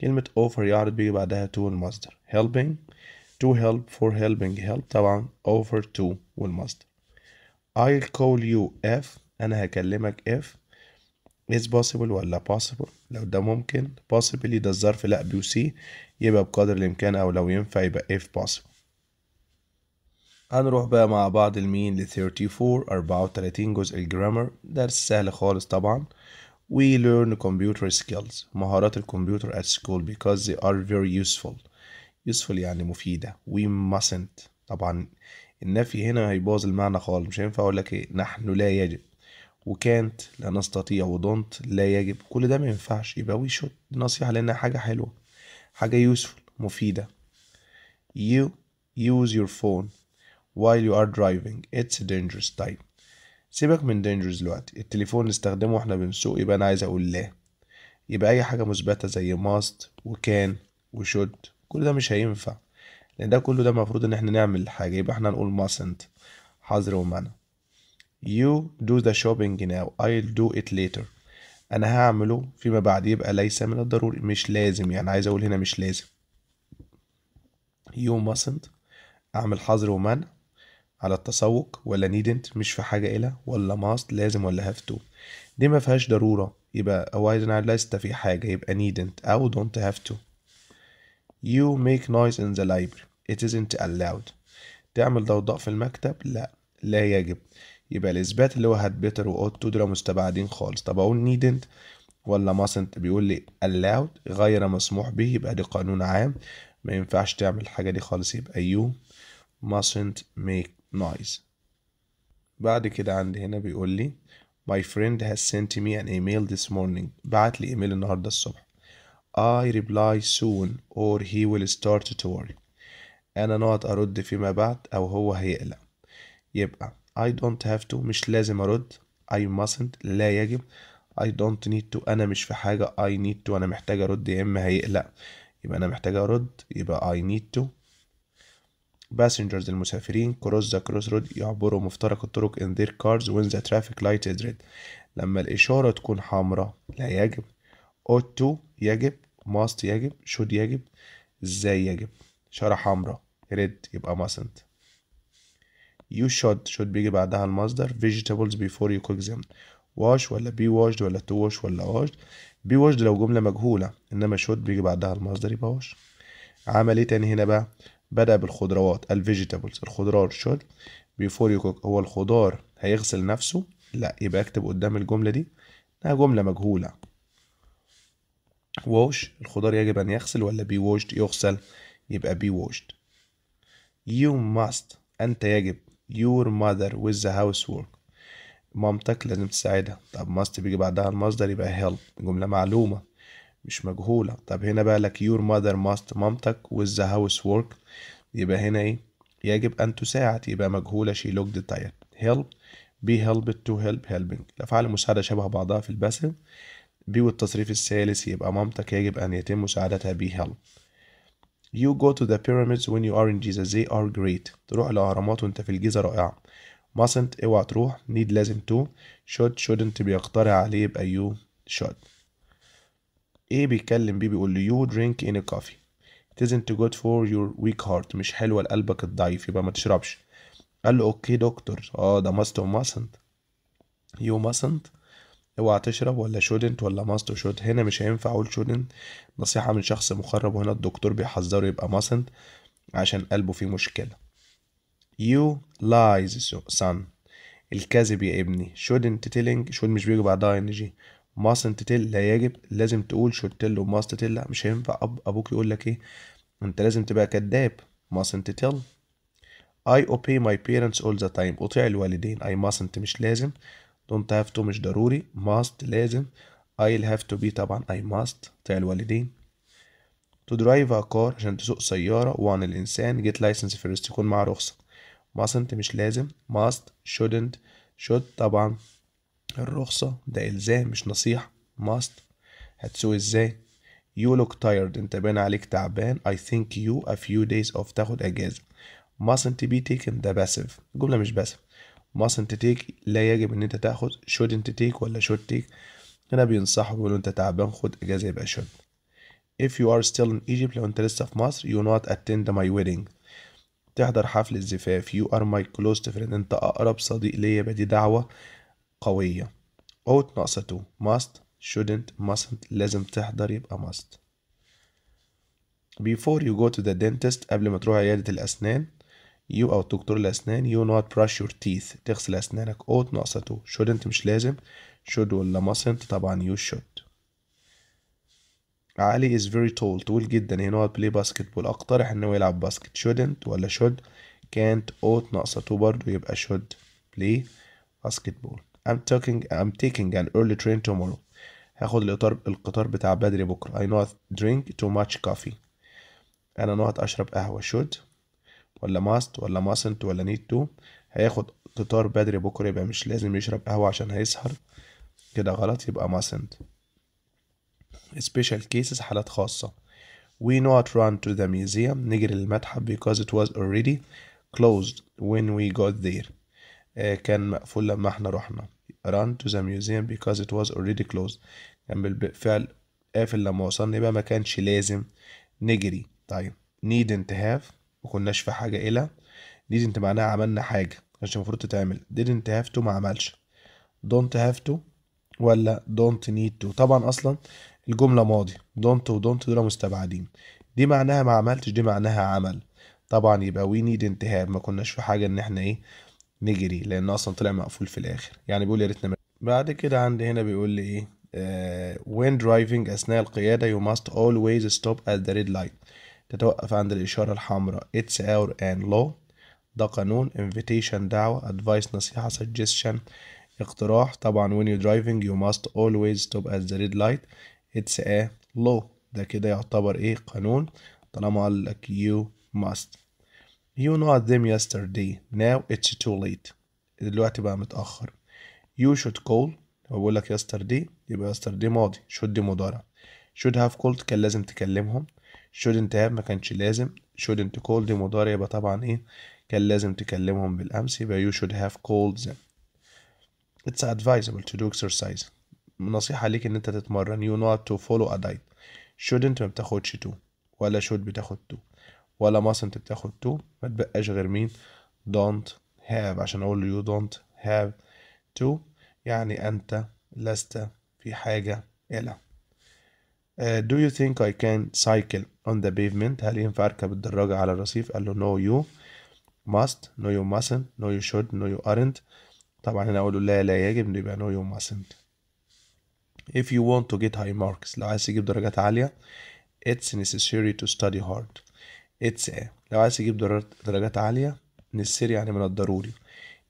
كلمة offer يعرض بيجي بعدها to المصدر helping to help for helping help طبعا offer to والمصدر I'll call you if أنا هكلمك if is possible ولا possible لو ده ممكن possibly ده الظرف لا بي سي يبقى بقدر الإمكان أو لو ينفع يبقى if possible هنروح بقى مع بعض المين ل 34 34 جزء الجرامر درس سهل خالص طبعا We learn computer skills مهارات الكمبيوتر at school because they are very useful useful يعني مفيدة we mustn't طبعا النفي هنا هيبوظ المعنى خالص مش هينفع اقول لك ايه نحن لا يجب وكانت لا نستطيع ودونت لا يجب كل ده ما ينفعش يبقى وي شوت نصيحة لأنها حاجة حلوة حاجة يوسفل مفيدة you use your phone while you are driving it's dangerous time سيبك من دينجرز دلوقتي التليفون نستخدمه واحنا بنسوق يبقى انا عايز اقول لا يبقى اي حاجه مثبته زي ماست وكان وشود كل ده مش هينفع لان ده كله ده المفروض ان احنا نعمل حاجه يبقى احنا نقول mustn't حظر ومنع you do the shopping now I'll do it later انا هعمله فيما بعد يبقى ليس من الضروري مش لازم يعني عايز اقول هنا مش لازم you mustn't اعمل حظر ومنع على التسوق ولا نيدنت مش في حاجة إلى ولا ماست لازم ولا هاف تو دي ما فيهاش ضرورة يبقى avoid أنا لست في حاجة يبقى نيدنت أو دونت هاف تو يو ميك نويز إن ذا library إت إزنت ألاود تعمل ضوضاء في المكتب لا لا يجب يبقى الإثبات اللي هو هات بيتر و ought دول مستبعدين خالص طب أقول نيدنت ولا mustn't بيقول لي ألاود غير مسموح به يبقى دي قانون عام ما ينفعش تعمل الحاجة دي خالص يبقى يو mustn't make نايس بعد كده عندي هنا بيقول لي My friend has sent me an email this morning بعت لي ايميل النهاردة الصبح I reply soon or he will start to worry أنا نقعد أرد فيما بعد أو هو هيقلق يبقى I don't have to مش لازم أرد I mustn't لا يجب I don't need to أنا مش في حاجة I need to أنا محتاج أرد يا إما هيقلق يبقى أنا محتاج أرد يبقى I need to passengers المسافرين cross the crossroad يعبروا مفترق الطرق in their cars when the traffic light is red لما الإشارة تكون حمراء لا يجب ought to يجب must يجب should يجب ازاي يجب إشارة حمراء red يبقى mustn't you should should بيجي بعدها المصدر vegetables before you cook them wash ولا be washed ولا to wash ولا washed be washed لو جملة مجهولة إنما should بيجي بعدها المصدر يبقى wash عمل ايه تاني هنا بقى بدأ بالخضروات الفيجيتابلز الخضار شود بيفور يو كوك هو الخضار هيغسل نفسه لا يبقى اكتب قدام الجملة دي انها جملة مجهولة ووش الخضار يجب ان يغسل ولا بي washed يغسل يبقى بي washed you must انت يجب your mother with the housework مامتك لازم تساعدها طب must بيجي بعدها المصدر يبقى help جملة معلومة مش مجهولة طب هنا بقى لك your mother must مامتك with the housework يبقى هنا ايه يجب أن تساعد يبقى مجهولة she looked tired help be helped to help helping الأفعال المساعدة شبه بعضها في البسم بي والتصريف الثالث يبقى مامتك يجب أن يتم مساعدتها be help You go to the pyramids when you are in Giza they are great تروح الأهرامات وأنت في الجيزة رائعة mustn't اوعى تروح need لازم to should shouldn't بيقترح عليه يبقى you should ايه بيتكلم بيه بيقول له you drink in a coffee it isn't good for your weak heart مش حلوة لقلبك الضعيف يبقى ما تشربش قال له اوكي دكتور اه ده must و mustn't you mustn't اوعى تشرب ولا shouldn't ولا must و should هنا مش هينفع اقول shouldn't نصيحة من شخص مخرب وهنا الدكتور بيحذره يبقى mustn't عشان قلبه فيه مشكلة you lies son الكذب يا ابني shouldn't telling should مش بيجي بعدها جي ماست تيل لا يجب لازم تقول شورت تيل وماست تيل لا مش هينفع أب أبوك يقول لك إيه أنت لازم تبقى كداب mustn't تل I obey my parents all the time أطيع الوالدين I mustn't مش لازم don't have to مش ضروري must لازم I'll have to be طبعا I must أطيع الوالدين to drive a car عشان تسوق سيارة وان الإنسان get license first يكون مع رخصة mustn't مش لازم must shouldn't should طبعا الرخصة ده إلزام مش نصيحة ماست هتسوق إزاي You look tired انت باين عليك تعبان I think you a few days off تاخد أجازة Mustn't be taken ده باسف جملة مش باسف Mustn't take لا يجب ان انت تاخد Shouldn't take ولا should take هنا بينصحوا بيقولوا انت تعبان خد أجازة يبقى should If you are still in Egypt لو انت لسه في مصر You not attend my wedding تحضر حفل الزفاف You are my close friend انت أقرب صديق ليا بدي دعوة قوية ought ناقصة to must shouldn't mustn't لازم تحضر يبقى must before you go to the dentist قبل ما تروح عيادة الأسنان you أو دكتور الأسنان you not brush your teeth تغسل أسنانك ought ناقصة to shouldn't مش لازم should ولا mustn't طبعا you should علي is very tall طويل جدا he not play basketball أقترح إنه يلعب باسكت shouldn't ولا should can't ought ناقصة to برضه يبقى should play basketball I'm taking I'm taking an early train tomorrow هاخد القطار القطار بتاع بدري بكرة I not drink too much coffee أنا not أشرب قهوة should ولا must ولا mustn't ولا need to هياخد قطار بدري بكرة يبقى مش لازم يشرب قهوة عشان هيسهر كده غلط يبقى mustn't special cases حالات خاصة we not run to the museum نجري للمتحف because it was already closed when we got there كان مقفول لما احنا رحنا run to the museum because it was already closed كان يعني بالفعل قافل لما وصلنا يبقى ما كانش لازم نجري طيب needn't have ما كناش في حاجة إلى انت معناها عملنا حاجة كانش المفروض تتعمل didn't have to ما عملش don't have to ولا don't need to طبعا أصلا الجملة ماضي don't و don't دول مستبعدين دي معناها ما عملتش دي معناها عمل طبعا يبقى we needn't have ما كناش في حاجة إن إحنا إيه نجري لانه اصلا طلع مقفول في الاخر يعني بيقول يا ريتنا بعد كده عندي هنا بيقول لي ايه uh, when driving أثناء القيادة you must always stop at the red light تتوقف عند الإشارة الحمراء it's our and law ده قانون invitation دعوة advice نصيحة suggestion اقتراح طبعا when you driving you must always stop at the red light it's a law ده كده يعتبر ايه قانون طالما قال لك you must You not them yesterday now it's too late دلوقتي بقى متأخر You should call هو بيقول لك yesterday يبقى yesterday ماضي should دي مضارع should have called كان لازم تكلمهم shouldn't have ما كانش لازم shouldn't call دي مضارع يبقى طبعا ايه كان لازم تكلمهم بالأمس يبقى you should have called them It's advisable to do exercise نصيحة ليك إن أنت تتمرن you know to follow a diet shouldn't ما بتاخدش to ولا should بتاخد to ولا ماس انت بتاخد تو ما تبقاش غير مين don't have عشان اقول له you don't have to يعني انت لست في حاجة إلى uh, Do you think I can cycle on the pavement هل ينفع أركب الدراجة على الرصيف قال له no you must no you mustn't no you should no you aren't طبعا هنا أقول له لا لا يجب يبقى no you mustn't If you want to get high marks لو عايز تجيب درجات عالية It's necessary to study hard اتس ا ايه. لو عايز تجيب درجات عالية من يعني من الضروري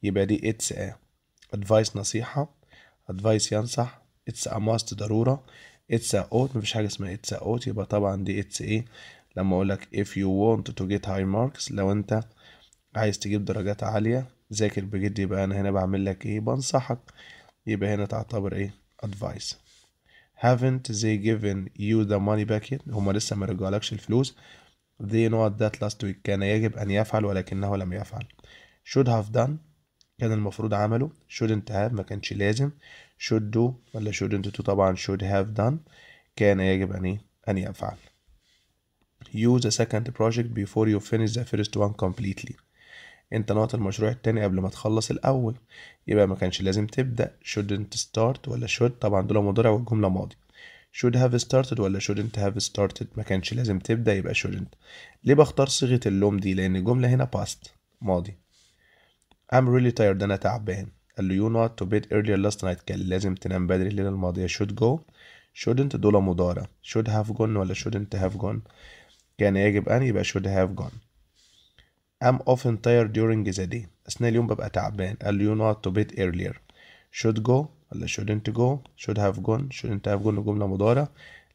يبقى دي اتس ا ادفايس نصيحة ادفايس ينصح اتس ا ماست ضرورة اتس ا اوت مفيش حاجة اسمها اتس ا اوت يبقى طبعا دي اتس ايه لما اقولك if you want to get high marks لو انت عايز تجيب درجات عالية ذاكر بجد يبقى انا هنا بعمل لك ايه بنصحك يبقى هنا تعتبر ايه advice haven't they given you the money back yet هما لسه ما رجعلكش الفلوس They know that last week كان يجب أن يفعل ولكنه لم يفعل should have done كان المفروض عمله shouldn't have ما كانش لازم should do ولا shouldn't do طبعا should have done كان يجب أن إيه أن يفعل use the second project before you finish the first one completely انت ناقط المشروع التاني قبل ما تخلص الأول يبقى ما كانش لازم تبدأ shouldn't start ولا should طبعا دول مضارع والجملة ماضي should have started ولا shouldn't have started ما كانش لازم تبدأ يبقى shouldn't ليه بختار صيغة اللوم دي لأن الجملة هنا past ماضي I'm really tired أنا تعبان قال له you not to bed earlier last night كان لازم تنام بدري الليلة الماضية should go shouldn't دول مضارع should have gone ولا shouldn't have gone كان يجب أن يبقى should have gone I'm often tired during the day أثناء اليوم ببقى تعبان قال له you not to bed earlier should go ولا shouldn't go should have gone shouldn't have gone جملة مضارع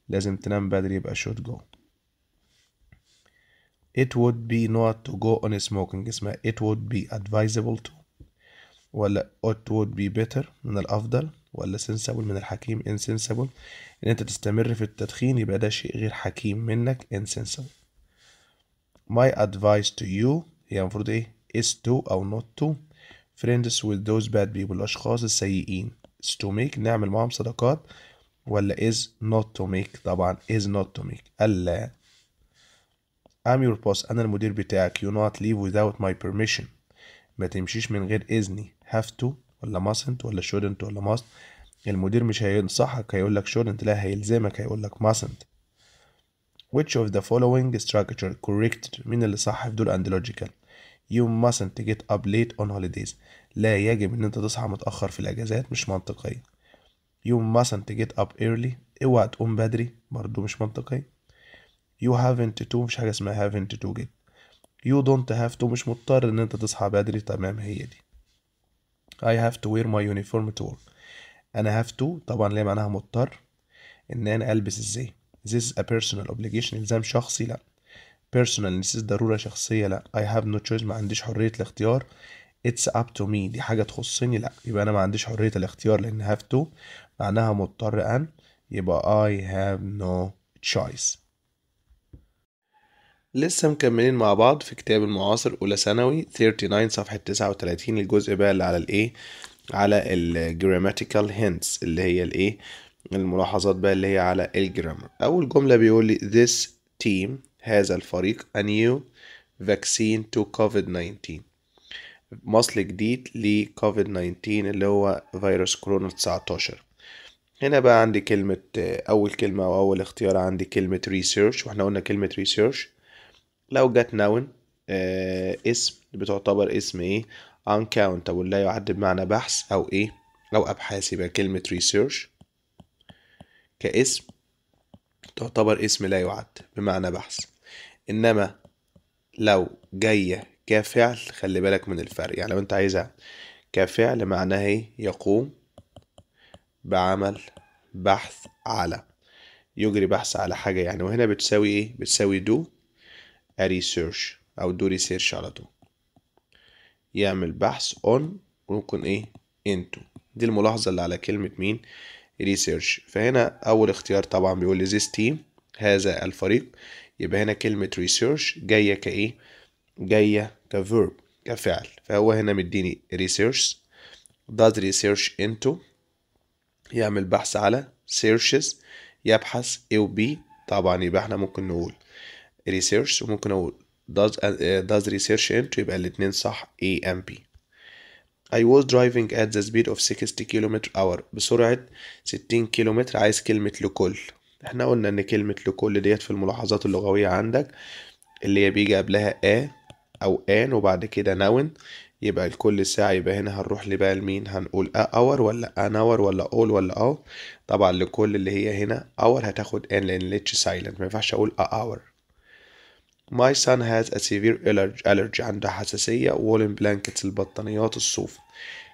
لازم تنام بدري يبقى should go it would be not to go on smoking اسمها it would be advisable to ولا it would be better من الأفضل ولا sensible من الحكيم insensible إن أنت تستمر في التدخين يبقى ده شيء غير حكيم منك insensible my advice to you هي المفروض إيه is to أو not to friends with those bad people الأشخاص السيئين is to make نعمل معاهم صداقات ولا is not to make طبعا is not to make ألا I'm your boss أنا المدير بتاعك you not leave without my permission ما تمشيش من غير إذني have to ولا mustn't ولا shouldn't ولا must المدير مش هينصحك هيقولك shouldn't لا هيلزمك هيقولك mustn't which of the following structure correct مين اللي صح في دول and logical you mustn't get up late on holidays لا يجب ان انت تصحى متاخر في الاجازات مش منطقيه you mustn't get up early اوعى تقوم بدري برضو مش منطقي you haven't to مش حاجه اسمها haven't to get you don't have to مش مضطر ان انت تصحى بدري تمام هي دي I have to wear my uniform to work انا have to طبعا ليه معناها مضطر ان انا البس ازاي this is a personal obligation الزام شخصي لا personal this is ضرورة شخصية لا I have no choice ما عنديش حرية الاختيار اتس اب تو مي دي حاجه تخصني لا يبقى انا ما عنديش حريه الاختيار لان هاف تو معناها مضطر ان يبقى I have no choice لسه مكملين مع بعض في كتاب المعاصر أولى ثانوي 39 صفحة 39 الجزء بقى اللي على الإيه على الجراماتيكال hints اللي هي الإيه الملاحظات بقى اللي هي على الجرامر أول جملة بيقول لي this team هذا الفريق a new vaccine to COVID-19 مصل جديد لكوفيد 19 اللي هو فيروس كورونا 19 هنا بقى عندي كلمة أول كلمة أو أول اختيار عندي كلمة ريسيرش واحنا قلنا كلمة ريسيرش لو جت نون آه اسم بتعتبر اسم ايه أو لا يعد بمعنى بحث أو ايه أو أبحاث يبقى كلمة ريسيرش كاسم تعتبر اسم لا يعد بمعنى بحث إنما لو جاية كفعل خلي بالك من الفرق يعني لو انت عايزها كفعل معناها ايه يقوم بعمل بحث على يجري بحث على حاجة يعني وهنا بتساوي ايه بتساوي دو ريسيرش او دو ريسيرش على طول يعمل بحث on وممكن ايه into دي الملاحظة اللي على كلمة مين ريسيرش فهنا اول اختيار طبعا بيقول لي this team هذا الفريق يبقى هنا كلمة ريسيرش جاية كايه جاية كفيرب كفعل فهو هنا مديني research does research into يعمل بحث على searches يبحث A و B طبعا يبقى احنا ممكن نقول research وممكن اقول does, uh, does research into يبقى الاتنين صح A and B I was driving at the speed of 60 km hour بسرعة 60 كيلومتر عايز كلمة لكل احنا قلنا ان كلمة لكل ديت في الملاحظات اللغوية عندك اللي هي بيجي قبلها a أو آن وبعد كده ناون يبقى لكل ساعة يبقى هنا هنروح لبقى لمين هنقول أ اور ولا أن اور ولا أول ولا أو طبعا لكل اللي هي هنا اور هتاخد آن لأن الاتش سايلنت ما ينفعش أقول اور My son has a severe allergy عنده حساسية woolen blankets البطانيات الصوف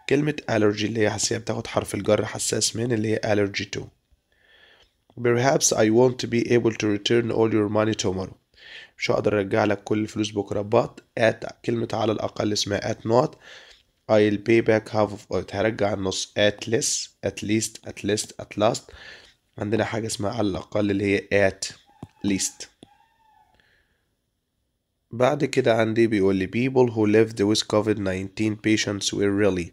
كلمة allergy اللي هي حساسية بتاخد حرف الجر حساس من اللي هي allergy to Perhaps I won't be able to return all your money tomorrow مش هقدر ارجع لك كل الفلوس بكره بات ات كلمه على الاقل اسمها ات نوت I'll pay back half of it هرجع النص at less at least at least at last عندنا حاجه اسمها على الاقل اللي هي at least بعد كده عندي بيقول لي people who lived with COVID-19 patients were really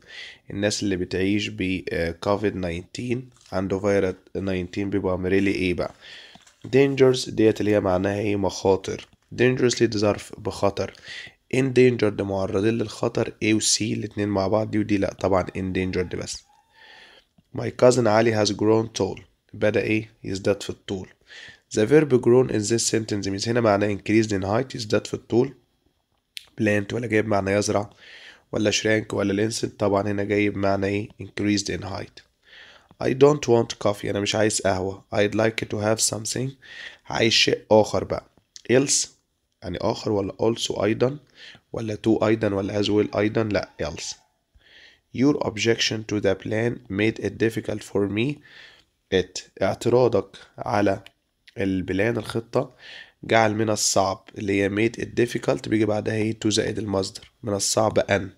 الناس اللي بتعيش ب آه، COVID-19 عنده فيروس 19 بيبقى really ايه بقى dangers ديت اللي هي معناها ايه مخاطر dangerously ده ظرف بخطر endangered معرضين للخطر A و C الاتنين مع بعض دي ودي لأ طبعا endangered بس My cousin علي has grown tall بدأ إيه يزداد في الطول The verb grown in this sentence means هنا معناه increased in height يزداد في الطول plant ولا جايب معنى يزرع ولا shrink ولا lengthen طبعا هنا جايب معنى إيه increased in height I don't want coffee أنا مش عايز قهوة I'd like to have something عايز شيء آخر بقى else يعني آخر ولا also أيضا ولا to أيضا ولا as well أيضا لا else Your objection to the plan made it difficult for me it اعتراضك على البلان الخطة جعل من الصعب اللي هي made it difficult بيجي بعدها هي to زائد المصدر من الصعب أن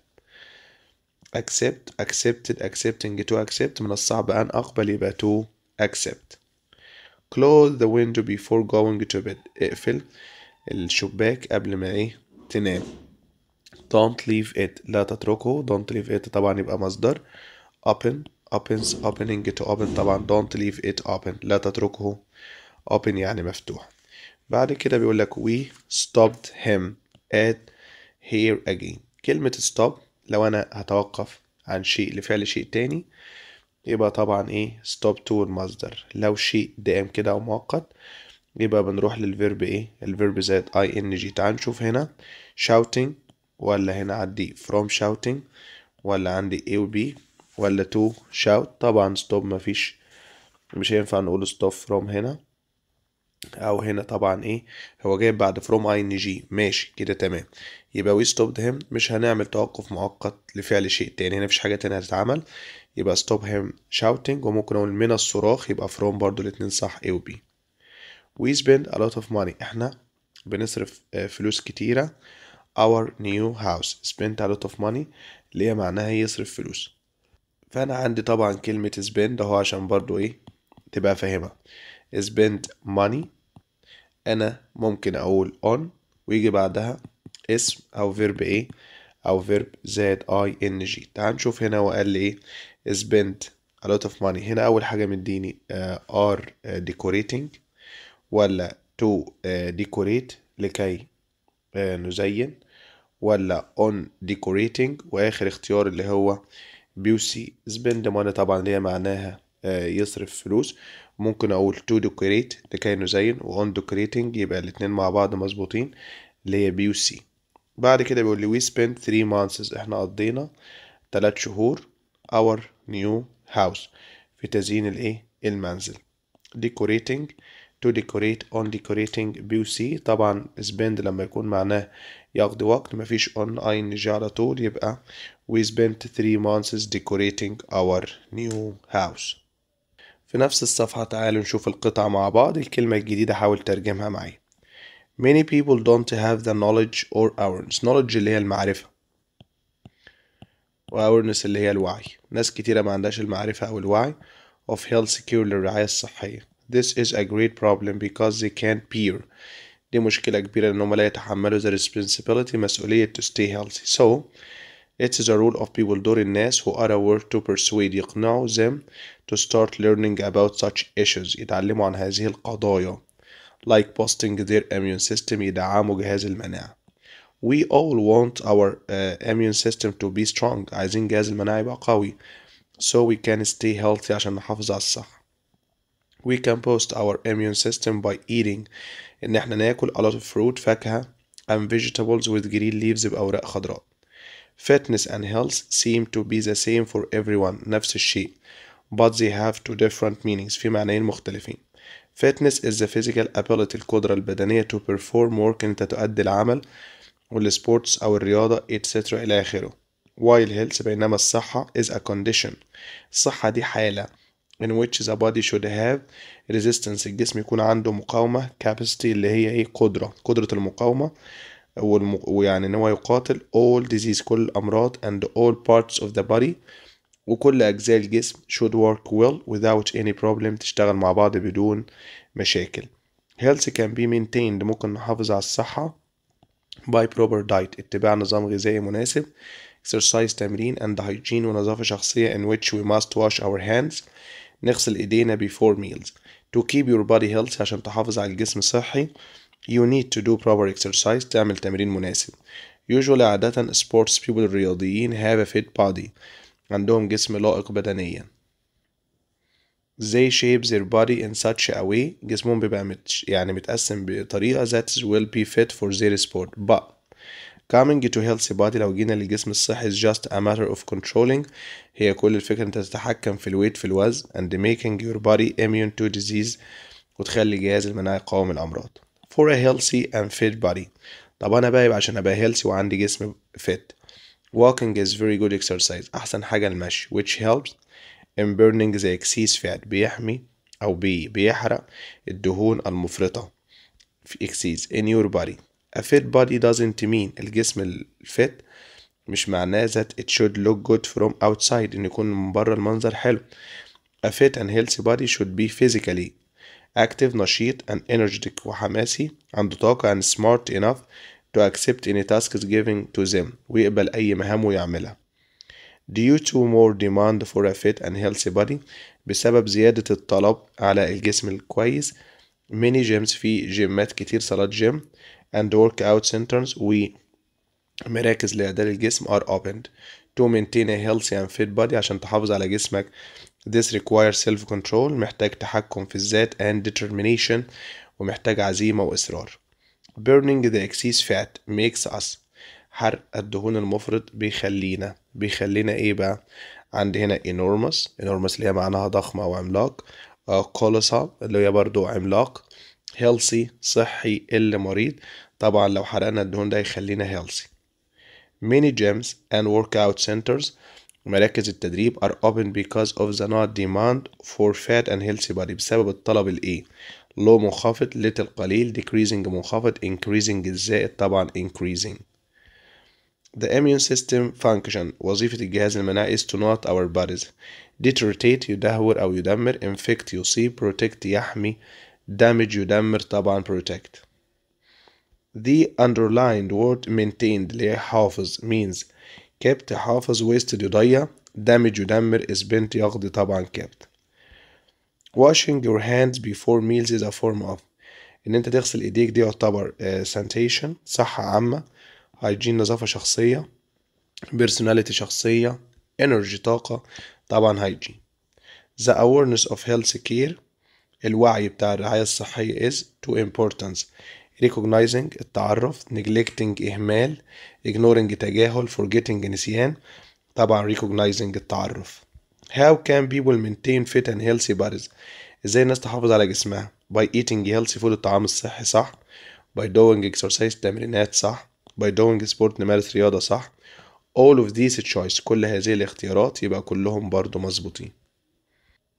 accept accepted accepting to accept من الصعب أن أقبل يبقى to accept close the window before going to bed اقفل الشباك قبل ما ايه تنام don't leave it لا تتركه don't leave it طبعا يبقى مصدر open opens opening to open طبعا don't leave it open لا تتركه open يعني مفتوح بعد كده بيقول لك we stopped him at here again كلمة stop لو أنا هتوقف عن شيء لفعل شيء تاني يبقى طبعا ايه stop to المصدر لو شيء دائم كده أو مؤقت يبقى بنروح للفيرب ايه الفيرب زائد اي ان جي تعال نشوف هنا shouting ولا هنا عندي from shouting ولا عندي a و b ولا to shout طبعا stop مفيش مش هينفع نقول stop from هنا او هنا طبعا ايه هو جايب بعد from اي ان جي ماشي كده تمام يبقى we stopped him مش هنعمل توقف مؤقت لفعل شيء تاني هنا مفيش حاجة تانية هتتعمل يبقى stop him shouting وممكن اقول من الصراخ يبقى from برضو الاتنين صح a و b we spend a lot of money احنا بنصرف آه، فلوس كتيرة our new house spent a lot of money اللي هي معناها يصرف فلوس فأنا عندي طبعا كلمة spend أهو عشان برضو إيه تبقى فاهمها spend money أنا ممكن أقول on ويجي بعدها اسم أو verb إيه أو verb زائد I N G تعال نشوف هنا وقال لي إيه spend a lot of money هنا أول حاجة مديني uh, are uh, decorating ولا تو ديكوريت آه، لكي آه، نزين ولا on decorating واخر اختيار اللي هو بيوسي spend money طبعا اللي معناها آه، يصرف فلوس ممكن اقول to decorate لكي نزين و on decorating يبقى الاتنين مع بعض مظبوطين اللي هي بيوسي بعد كده بيقول لي we spent three months احنا قضينا تلات شهور our new house في تزيين الايه المنزل decorating to decorate on decorating بيو طبعا spend لما يكون معناه يقضي وقت مفيش on ing جي على طول يبقى we spent 3 months decorating our new house في نفس الصفحة تعالوا نشوف القطعة مع بعض الكلمة الجديدة حاول ترجمها معايا many people don't have the knowledge or awareness knowledge اللي هي المعرفة و awareness اللي هي الوعي ناس كتيرة ما عندهاش المعرفة أو الوعي of health care للرعاية الصحية This is a great problem because they can't bear. دي مشكلة كبيرة إن هم لا يتحملوا the responsibility مسؤولية to stay healthy. So it's the role of people دور الناس who are aware to persuade يقنعوا them to start learning about such issues يتعلموا عن هذه القضايا like boosting their immune system يدعموا جهاز المناعة. We all want our uh, immune system to be strong عايزين جهاز المناعة يبقى قوي so we can stay healthy عشان نحافظ على الصحة we can boost our immune system by eating ان احنا ناكل a lot of fruit فاكهة and vegetables with green leaves بأوراق خضراء fitness and health seem to be the same for everyone نفس الشيء but they have two different meanings في معنيين مختلفين fitness is the physical ability القدرة البدنية to perform work انت تؤدي العمل والسبورتس أو الرياضة etc إلى آخره while health بينما الصحة is a condition الصحة دي حالة in which the body should have resistance الجسم يكون عنده مقاومة capacity اللي هي ايه قدرة قدرة المقاومة والم... ويعني ان هو يقاتل all disease كل الامراض and all parts of the body وكل اجزاء الجسم should work well without any problem تشتغل مع بعض بدون مشاكل health can be maintained ممكن نحافظ على الصحة by proper diet اتباع نظام غذائي مناسب exercise تمرين and hygiene ونظافة شخصية in which we must wash our hands نغسل ايدينا before meals to keep your body healthy عشان تحافظ على الجسم صحي you need to do proper exercise تعمل تمرين مناسب usually عادة sports people الرياضيين have a fit body عندهم جسم لائق بدنيا they shape their body in such a way جسمهم بيبقى مت... يعني متقسم بطريقة that will be fit for their sport but coming to healthy body لو جينا للجسم الصحي is just a matter of controlling هي كل الفكرة انت تتحكم في الويت في الوزن and making your body immune to disease وتخلي جهاز المناعة يقاوم الأمراض for a healthy and fit body طب أنا بقى عشان أبقى healthy وعندي جسم fit walking is very good exercise أحسن حاجة المشي which helps in burning the excess fat بيحمي أو بي بيحرق الدهون المفرطة في excess in your body A fit body doesn't mean الجسم الفت مش معناه that it should look good from outside إن يكون من بره المنظر حلو. A fit and healthy body should be physically active نشيط and energetic وحماسي عنده طاقة and smart enough to accept any tasks given to them ويقبل أي مهام ويعملها. Due to more demand for a fit and healthy body بسبب زيادة الطلب على الجسم الكويس many gyms في جيمات كتير صالات جيم and workout centers و مراكز لإعداد الجسم are opened to maintain a healthy and fit body عشان تحافظ على جسمك this requires self control محتاج تحكم في الذات and determination ومحتاج عزيمة وإصرار burning the excess fat makes us حرق الدهون المفرط بيخلينا بيخلينا ايه بقى عند هنا enormous enormous اللي هي معناها ضخمة أو عملاق uh, آه، colossal اللي هي برضو عملاق healthy صحي اللي مريض طبعا لو حرقنا الدهون ده يخلينا healthy many gyms and workout centers مراكز التدريب are open because of the not demand for fat and healthy body بسبب الطلب الايه low منخفض little قليل decreasing منخفض increasing الزائد طبعا increasing The immune system function وظيفة الجهاز المناعي is to not our bodies deteriorate يدهور أو يدمر infect يصيب protect يحمي damage يدمر طبعا protect the underlined word maintained اللي هي حافظ means kept حافظ wasted يضيع damage يدمر is bent يقضي طبعا kept washing your hands before meals is a form of ان انت تغسل ايديك دي يعتبر sanitation صحة عامة hygiene نظافة شخصية personality شخصية energy طاقة طبعا hygiene the awareness of health care الوعي بتاع الرعاية الصحية is to importance recognizing التعرف neglecting إهمال ignoring تجاهل forgetting نسيان طبعا recognizing التعرف how can people maintain fit and healthy bodies ازاي الناس تحافظ على جسمها by eating healthy food الطعام الصحي صح by doing exercise تمرينات صح by doing sport نمارس رياضة صح all of these choice كل هذه الاختيارات يبقى كلهم برضو مظبوطين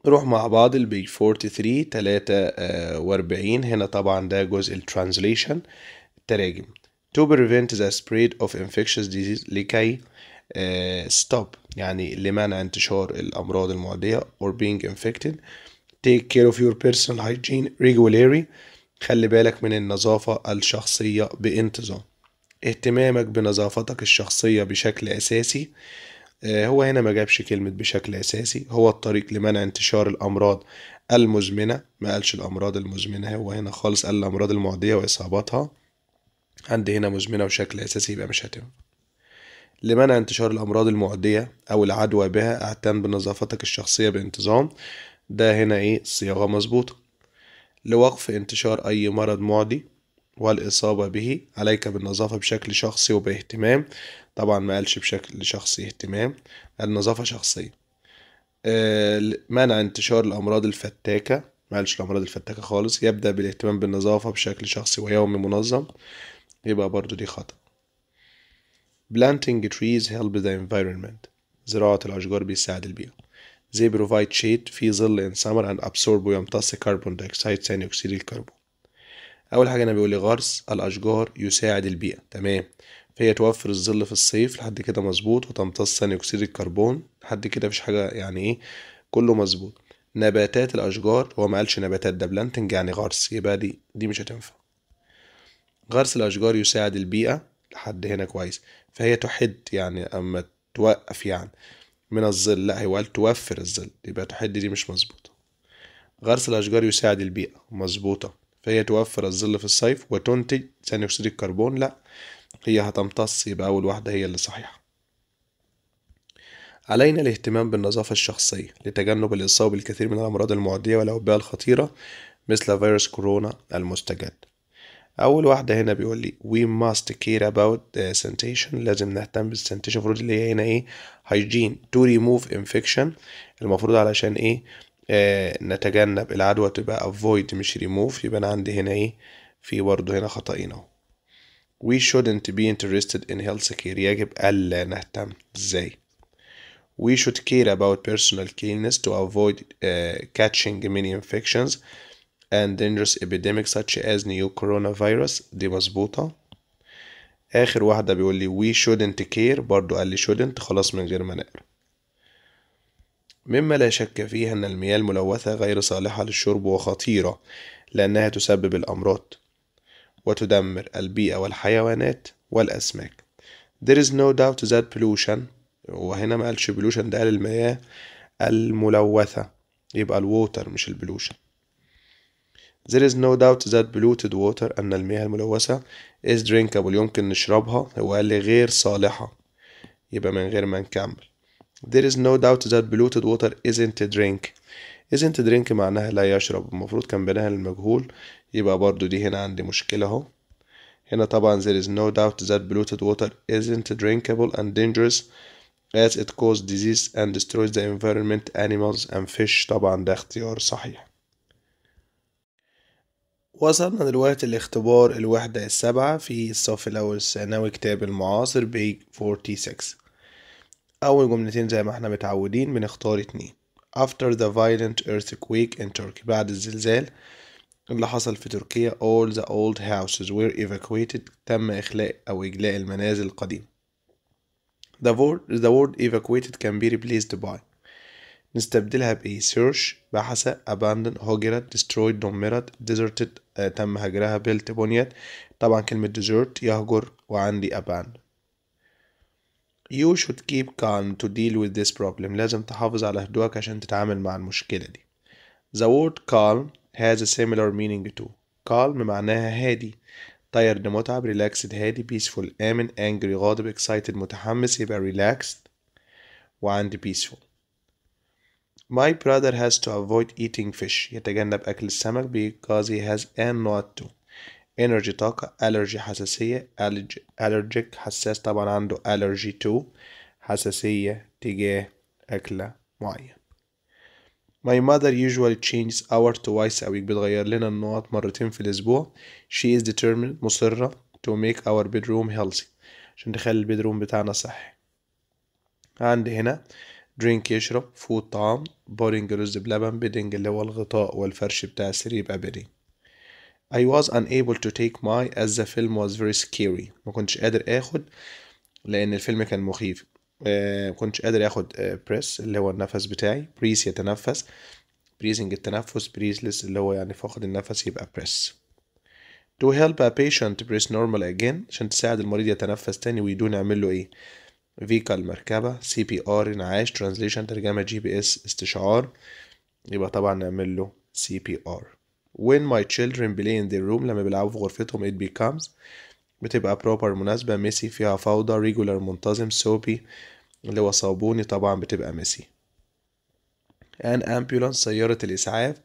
نروح مع بعض البيج 43 43 هنا طبعا ده جزء الترانزليشن التراجم to prevent the spread of infectious disease لكي آه، stop يعني لمنع انتشار الأمراض المعدية or being infected take care of your personal hygiene regularly خلي بالك من النظافة الشخصية بانتظام اهتمامك بنظافتك الشخصية بشكل أساسي آه، هو هنا ما جابش كلمة بشكل أساسي هو الطريق لمنع انتشار الأمراض المزمنة ما قالش الأمراض المزمنة هو هنا خالص قال الأمراض المعدية وإصاباتها عندي هنا مزمنة وشكل أساسي يبقى مش هتنفع لمنع انتشار الأمراض المعدية أو العدوى بها اعتن بنظافتك الشخصية بانتظام ده هنا إيه صياغة مظبوطة لوقف انتشار أي مرض معدي والإصابة به عليك بالنظافة بشكل شخصي وباهتمام طبعا ما قالش بشكل شخصي اهتمام النظافة شخصية آه، منع انتشار الأمراض الفتاكة ما قالش الأمراض الفتاكة خالص يبدأ بالاهتمام بالنظافة بشكل شخصي ويومي منظم يبقى برضو دي خطأ Planting trees help the environment زراعة الأشجار بيساعد البيئة They provide shade في ظل in summer and absorb ويمتص carbon dioxide ثاني أكسيد الكربون اول حاجه انا بيقول لي غرس الاشجار يساعد البيئه تمام فهي توفر الظل في الصيف لحد كده مظبوط وتمتص ثاني اكسيد الكربون لحد كده مفيش حاجه يعني ايه كله مظبوط نباتات الاشجار هو ما قالش نباتات ده بلانتنج يعني غرس يبقى دي دي مش هتنفع غرس الاشجار يساعد البيئه لحد هنا كويس فهي تحد يعني اما توقف يعني من الظل لا هو قال توفر الظل يبقى تحد دي مش مظبوطه غرس الاشجار يساعد البيئه مظبوطه فهي توفر الظل في الصيف وتنتج ثاني أكسيد الكربون لأ هي هتمتص يبقى أول واحدة هي اللي صحيحة علينا الاهتمام بالنظافة الشخصية لتجنب الإصابة بالكثير من الأمراض المعدية والأوبئة الخطيرة مثل فيروس كورونا المستجد أول واحدة هنا بيقول لي we must care about the sanitation لازم نهتم بالسنتيشن المفروض اللي هي هنا إيه hygiene to remove infection المفروض علشان إيه نتجنب العدوى تبقى avoid مش remove يبقى انا عندي هنا ايه في برضه هنا خطأين اهو we shouldn't be interested in health care يجب ألا نهتم ازاي we should care about personal cleanliness to avoid uh, catching many infections and dangerous epidemics such as new coronavirus دي مظبوطة آخر واحدة بيقول لي we shouldn't care برضو قال لي shouldn't خلاص من غير ما نقرأ مما لا شك فيه أن المياه الملوثة غير صالحة للشرب وخطيرة لأنها تسبب الأمراض وتدمر البيئة والحيوانات والأسماك There is no doubt that pollution وهنا ما قالش pollution ده قال المياه الملوثة يبقى الووتر مش البلوشن There is no doubt that polluted water أن المياه الملوثة is drinkable يمكن نشربها هو قال لي غير صالحة يبقى من غير ما نكمل There is no doubt that polluted water isn't a drink isn't a drink معناها لا يشرب المفروض كان بناها للمجهول يبقى برضو دي هنا عندي مشكلة اهو هنا طبعا there is no doubt that polluted water isn't drinkable and dangerous as it causes disease and destroys the environment animals and fish طبعا ده اختيار صحيح وصلنا دلوقتي لاختبار الوحدة السابعة في الصف الأول الثانوي كتاب المعاصر بيج 46 أول جملتين زي ما احنا متعودين بنختار اتنين after the violent earthquake in Turkey بعد الزلزال اللي حصل في تركيا all the old houses were evacuated تم إخلاء أو إجلاء المنازل القديمة the word, the word evacuated can be replaced by نستبدلها بإيه search بحث abandoned هجرت destroyed دمرت deserted آه تم هجرها built بنيت طبعا كلمة desert يهجر وعندي abandoned You should keep calm to deal with this problem لازم تحافظ على هدوءك عشان تتعامل مع المشكلة دي The word calm has a similar meaning to calm معناها هادي tired متعب relaxed هادي peaceful آمن angry غاضب excited متحمس يبقى relaxed وعندي peaceful My brother has to avoid eating fish يتجنب أكل السمك because he has a not to انرجي طاقة الرجي حساسية الرجيك حساس طبعا عنده الرجي تو حساسية تجاه أكلة معينة My mother usually changes our twice a week بتغير لنا النقط مرتين في الأسبوع She is determined مصرة to make our bedroom healthy عشان تخلي البيدروم بتاعنا صحي عندي هنا drink يشرب food طعام بورينج رز بلبن بيدنج اللي هو الغطاء والفرش بتاع السرير يبقى بيدنج I was unable to take my as the film was very scary ما كنتش قادر اخد لان الفيلم كان مخيف آه، ما كنتش قادر اخد بريس آه، اللي هو النفس بتاعي بريس يتنفس بريزنج التنفس بريزلس اللي هو يعني فاقد النفس يبقى بريس to help a patient breathe normal again عشان تساعد المريض يتنفس تاني ويدو نعمل له ايه فيكا المركبة سي بي ار انعاش ترانزليشن ترجمة جي بي اس استشعار يبقى طبعا نعمل له سي بي ار when my children play in their room لما بيلعبوا في غرفتهم it becomes بتبقى proper مناسبة messy فيها فوضى regular منتظم soapy اللي هو صابوني طبعا بتبقى messy an ambulance سيارة الإسعاف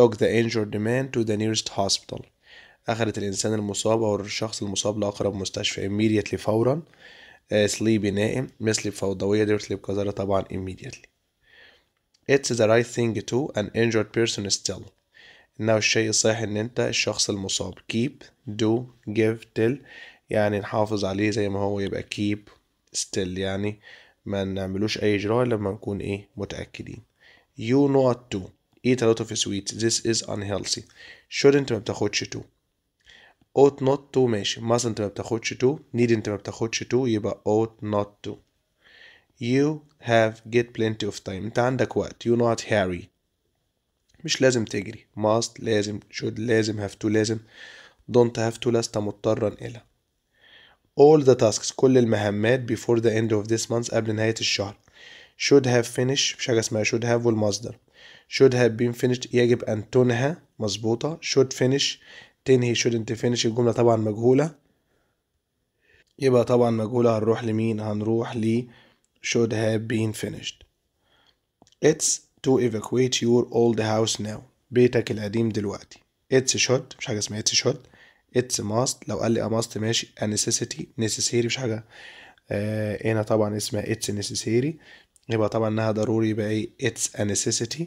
took the injured man to the nearest hospital أخذت الإنسان المصاب أو الشخص المصاب لأقرب مستشفى immediately فورا sleepy نائم مثل فوضوية dirtly كذرة طبعا immediately It's the right thing to an injured person still انه الشيء الصحيح ان انت الشخص المصاب keep do give till يعني نحافظ عليه زي ما هو يبقى keep still يعني ما نعملوش اي اجراء لما نكون ايه متاكدين you not to eat a lot of sweets this is unhealthy shouldn't ما بتاخدش to ought not to ماشي must انت ما بتاخدش to need انت ما بتاخدش to يبقى ought not to you have get plenty of time انت عندك وقت you not hurry مش لازم تجري must لازم should لازم have to لازم don't have to لست مضطرا إلى all the tasks كل المهمات before the end of this month قبل نهاية الشهر should have finished مش حاجة اسمها should have والمصدر should have been finished يجب أن تنهى مظبوطة should finish تنهي shouldn't finish الجملة طبعا مجهولة يبقى طبعا مجهولة هنروح لمين هنروح ل should have been finished it's to evacuate your old house now بيتك القديم دلوقتي it's should مش حاجة اسمها it's should it's must لو قال لي a must ماشي a necessity necessary مش حاجة آه هنا طبعا اسمها it's necessary يبقى طبعا انها ضروري يبقى ايه it's a necessity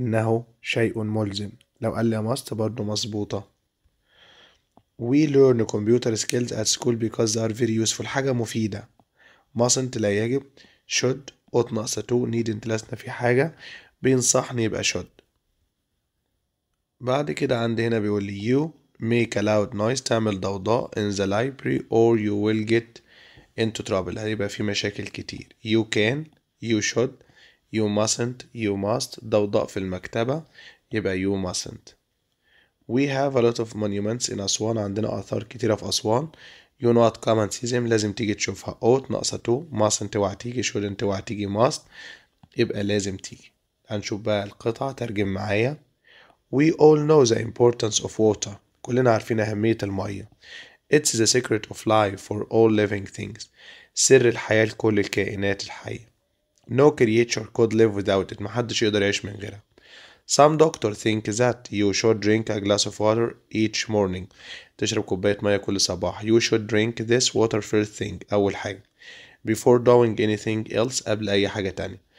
انه شيء ملزم لو قال لي must برضه مظبوطة We learn computer skills at school because they are very useful حاجة مفيدة mustn't لا يجب should ought not to needn't لسنا في حاجة بينصحني بأشد بعد كده عندي هنا بيقول لي you make a loud noise تعمل ضوضاء in the library or you will get into trouble هيبقى في مشاكل كتير you can you should you mustn't you must ضوضاء في المكتبة يبقى you mustn't we have a lot of monuments in أسوان عندنا آثار كتيرة في أسوان you not come and see them لازم تيجي تشوفها ought ناقصة to mustn't اوعى تيجي shouldn't اوعى تيجي must يبقى لازم تيجي هنشوف بقى القطعة ترجم معايا We all know the importance of water كلنا عارفين أهمية المية It's the secret of life for all living things سر الحياة لكل الكائنات الحية No creature could live without it محدش يقدر يعيش من غيرها Some doctors think that you should drink a glass of water each morning تشرب كوباية مية كل صباح You should drink this water first thing أول حاجة Before doing anything else قبل أي حاجة تانية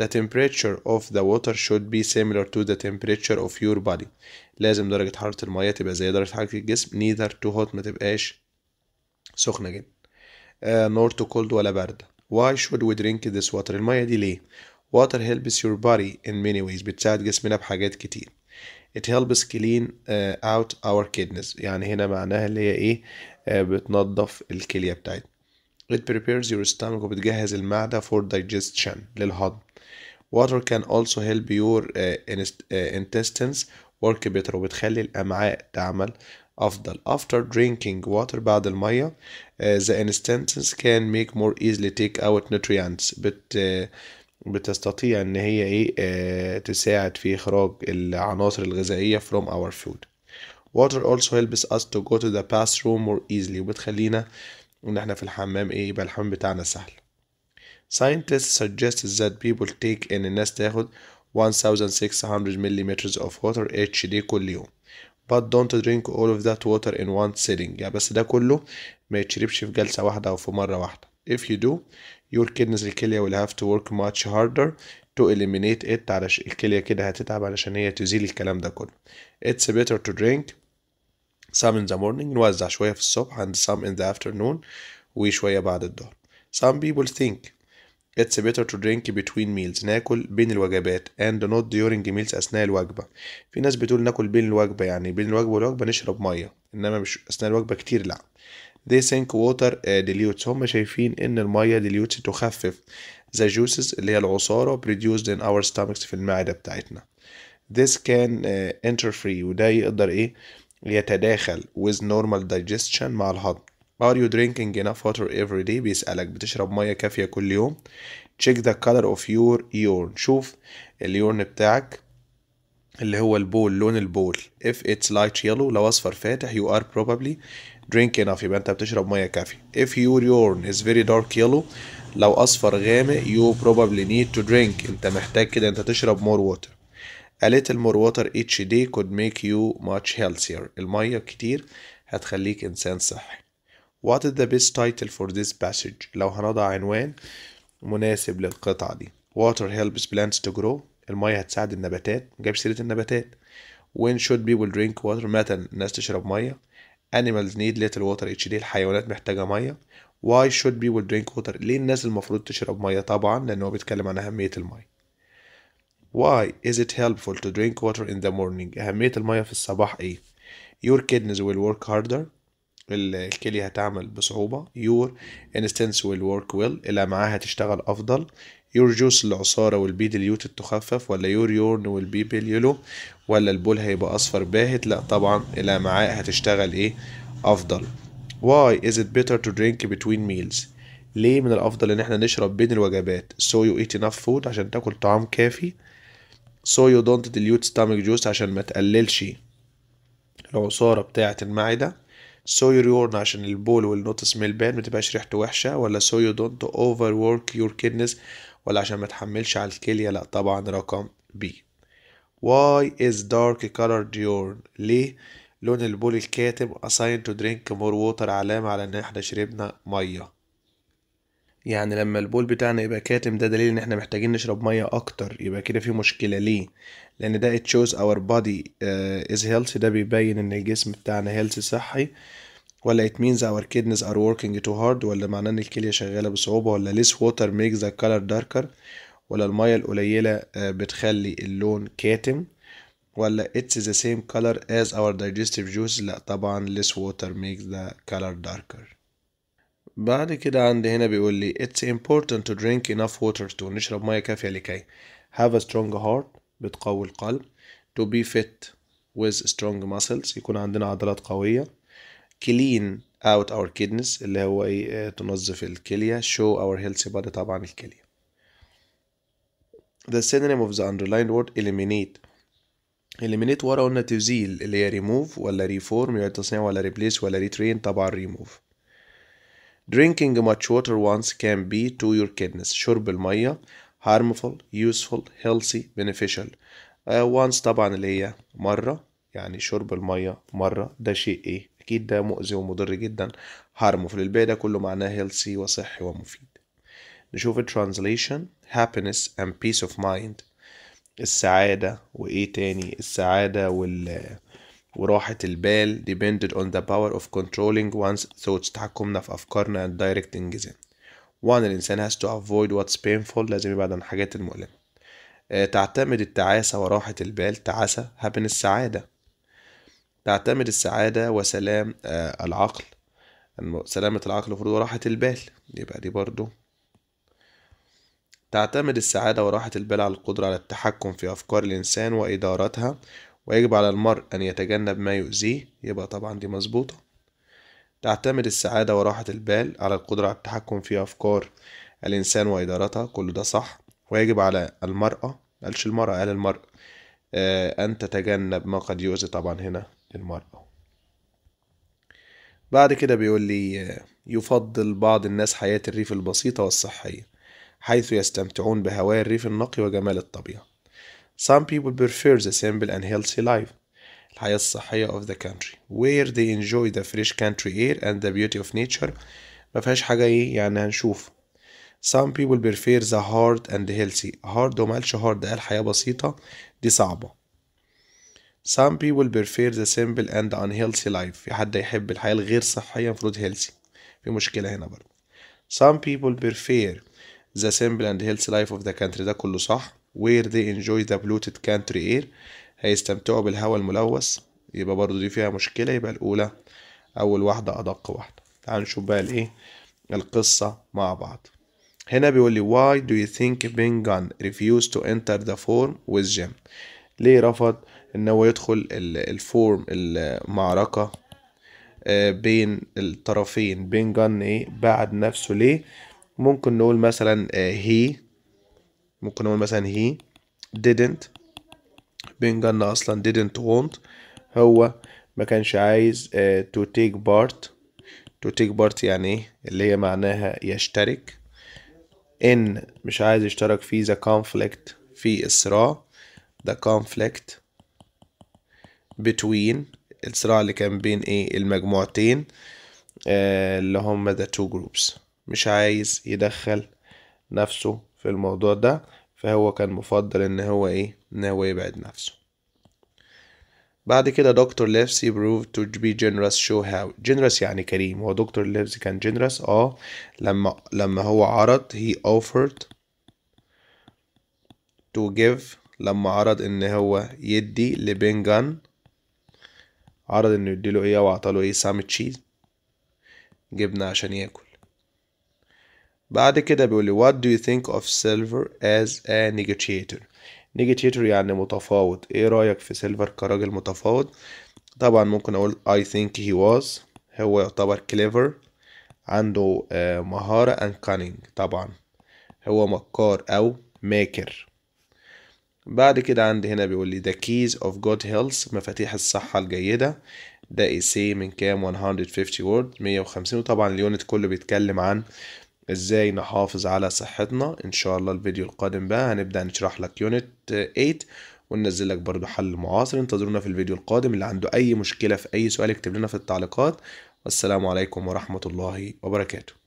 The temperature of the water should be similar to the temperature of your body لازم درجة حرارة المية تبقى زي درجة حرارة الجسم neither too hot ما تبقاش سخنة جدا uh, nor too cold ولا باردة why should we drink this water المية دي ليه water helps your body in many ways بتساعد جسمنا بحاجات كتير it helps clean uh, out our kidneys يعني هنا معناها اللي هي ايه uh, بتنظف الكلية بتاعتنا it prepares your stomach وبتجهز المعدة for digestion للهضم water can also help your intestines work better وبتخلي الأمعاء تعمل أفضل after drinking water بعد المية uh, the intestines can make more easily take out nutrients بت uh, بتستطيع إن هي إيه uh, تساعد في إخراج العناصر الغذائية from our food water also helps us to go to the bathroom more easily وبتخلينا إن إحنا في الحمام إيه يبقى الحمام بتاعنا سهل Scientists suggested that people take in الناس تاخد 1600 millimeters of water each day كل يوم but don't drink all of that water in one sitting يعني بس ده كله ما يتشربش في جلسة واحدة أو في مرة واحدة if you do your kidneys الكلية will have to work much harder to eliminate it علش الكلية كده هتتعب علشان هي تزيل الكلام ده كله it's better to drink some in the morning نوزع شوية في الصبح and some in the afternoon وشوية بعد الظهر some people think It's better to drink between meals ناكل بين الوجبات and not during meals أثناء الوجبة في ناس بتقول ناكل بين الوجبة يعني بين الوجبة والوجبة نشرب مية إنما مش أثناء الوجبة كتير لأ they think water uh, dilutes هم شايفين إن المية dilutes تخفف the juices اللي هي العصارة produced in our stomachs في المعدة بتاعتنا this can uh, interfere وده يقدر إيه يتداخل with normal digestion مع الهضم Are you drinking enough water every day بيسألك بتشرب مية كافية كل يوم check the color of your urine شوف اليورن بتاعك اللي هو البول لون البول if it's light yellow لو اصفر فاتح you are probably drink enough يبقى انت بتشرب ميه كافية if your urine is very dark yellow لو اصفر غامق you probably need to drink انت محتاج كده انت تشرب more water a little more water each day could make you much healthier الميه كتير هتخليك انسان صحي What is the best title for this passage لو هنضع عنوان مناسب للقطعة دي Water helps plants to grow المية هتساعد النباتات جاب سيرة النباتات When should people drink water متى الناس تشرب مية Animals need little water each day الحيوانات محتاجة مية Why should people drink water ليه الناس المفروض تشرب مية طبعا لأن هو بيتكلم عن أهمية المية Why is it helpful to drink water in the morning أهمية المية في الصباح إيه Your kidneys will work harder الكلية هتعمل بصعوبة your instance will work well الى معاها هتشتغل افضل your juice العصارة والبي ديليوتد تخفف ولا your will be yellow ولا البول هيبقى اصفر باهت لا طبعا الى هتشتغل ايه افضل why is it better to drink between meals ليه من الافضل ان احنا نشرب بين الوجبات so you eat enough food عشان تاكل طعام كافي so you don't dilute stomach juice عشان ما تقللش العصارة بتاعة المعدة so يور يورن عشان البول والنوت سميل بان متبقاش ريحته وحشه ولا سويو دونت اوفر وورك يور كيدنس ولا عشان ما تحملش على الكليه لا طبعا رقم بي واي از دارك colored urine ليه لون البول الكاتب assigned to drink more water علامة على إن إحنا شربنا مية يعني لما البول بتاعنا يبقى كاتم ده دليل ان احنا محتاجين نشرب ميه اكتر يبقى كده في مشكله ليه لان ده it shows our body آه، is healthy ده بيبين ان الجسم بتاعنا healthy صحي ولا it means our kidneys are working too hard ولا معناه ان الكليه شغاله بصعوبه ولا less water makes the color darker ولا الميه القليله آه، بتخلي اللون كاتم ولا it's the same color as our digestive juice لا طبعا less water makes the color darker بعد كده عندي هنا بيقول لي It's important to drink enough water to نشرب مية كافية لكي have a strong heart بتقوي القلب to be fit with strong muscles يكون عندنا عضلات قوية clean out our kidneys اللي هو ايه تنظف الكلية show our healthy body طبعا الكلية the synonym of the underlined word eliminate eliminate ورا قلنا تزيل اللي هي remove ولا reform يعني تصنيع ولا replace ولا retrain طبعا remove Drinking much water once can be to your kidneys شرب المية harmful, useful, healthy, beneficial uh, once طبعا اللي هي مرة يعني شرب المية مرة ده شيء ايه اكيد ده مؤذي ومضر جدا harmful الباقي ده كله معناه healthy وصحي ومفيد نشوف translation happiness and peace of mind السعادة وايه تاني السعادة وال وراحة البال depended on the power of controlling one's thoughts تحكمنا في أفكارنا and direct إنجازات one الإنسان has to avoid what's painful لازم يبعد عن الحاجات المؤلمة آه، تعتمد التعاسة وراحة البال تعاسة happiness السعادة تعتمد السعادة وسلام آه، العقل سلامة العقل المفروض وراحة البال يبقى دي برضو تعتمد السعادة وراحة البال على القدرة على التحكم في أفكار الإنسان وإدارتها ويجب على المرء أن يتجنب ما يؤذيه يبقى طبعا دي مظبوطة تعتمد السعادة وراحة البال على القدرة على التحكم في أفكار الإنسان وإدارتها كل ده صح ويجب على المرأة قالش المرأة قال المرء آه، أن تتجنب ما قد يؤذي طبعا هنا للمرأة بعد كده بيقول لي آه، يفضل بعض الناس حياة الريف البسيطة والصحية حيث يستمتعون بهواء الريف النقي وجمال الطبيعة Some people prefer the simple and healthy life الحياة الصحية of the country where they enjoy the fresh country air and the beauty of nature ما فيهاش حاجة ايه يعني هنشوف Some people prefer the hard and healthy hard وما قالش hard قال حياة بسيطة دي صعبة Some people prefer the simple and unhealthy life في حد يحب الحياة الغير صحية المفروض healthy في مشكلة هنا برضه Some people prefer the simple and healthy life of the country ده كله صح where they enjoy the polluted country air هيستمتعوا بالهواء الملوث يبقى برضو دي فيها مشكلة يبقى الأولى أول واحدة أدق واحدة تعال نشوف بقى الإيه القصة مع بعض هنا بيقول لي why do you think Gunn refused to enter the form with Jim ليه رفض ان هو يدخل الفورم المعركة آه، بين الطرفين بين جن ايه بعد نفسه ليه ممكن نقول مثلا هي آه، ممكن نقول مثلا he didn't بنجن اصلا didn't want هو ما كانش عايز uh, to take part to take part يعني ايه اللي هي معناها يشترك ان مش عايز يشترك في the conflict في الصراع the conflict between الصراع اللي كان بين ايه المجموعتين آه, اللي هم the two groups مش عايز يدخل نفسه في الموضوع ده فهو كان مفضل ان هو ايه ان هو يبعد نفسه بعد كده دكتور ليفسي بروف تو بي جنرس شو هاو جنرس يعني كريم هو دكتور ليفسي كان جنرس اه لما لما هو عرض هي اوفرد تو جيف لما عرض ان هو يدي لبنجان عرض انه يديله ايه وعطاله ايه سام تشيز جبنه عشان ياكل بعد كده بيقول لي what do you think of silver as a negotiator negotiator يعني متفاوض ايه رأيك في سيلفر كراجل متفاوض طبعا ممكن اقول I think he was هو يعتبر clever عنده آه، مهارة and cunning طبعا هو مكار او ماكر بعد كده عندي هنا بيقول لي the keys of good health مفاتيح الصحة الجيدة ده إيسيه من كام 150 وورد 150 وطبعا اليونت كله بيتكلم عن ازاي نحافظ على صحتنا ان شاء الله الفيديو القادم بقى هنبدأ نشرح لك يونت 8 وننزل لك برضو حل معاصر انتظرونا في الفيديو القادم اللي عنده اي مشكلة في اي سؤال اكتب لنا في التعليقات والسلام عليكم ورحمة الله وبركاته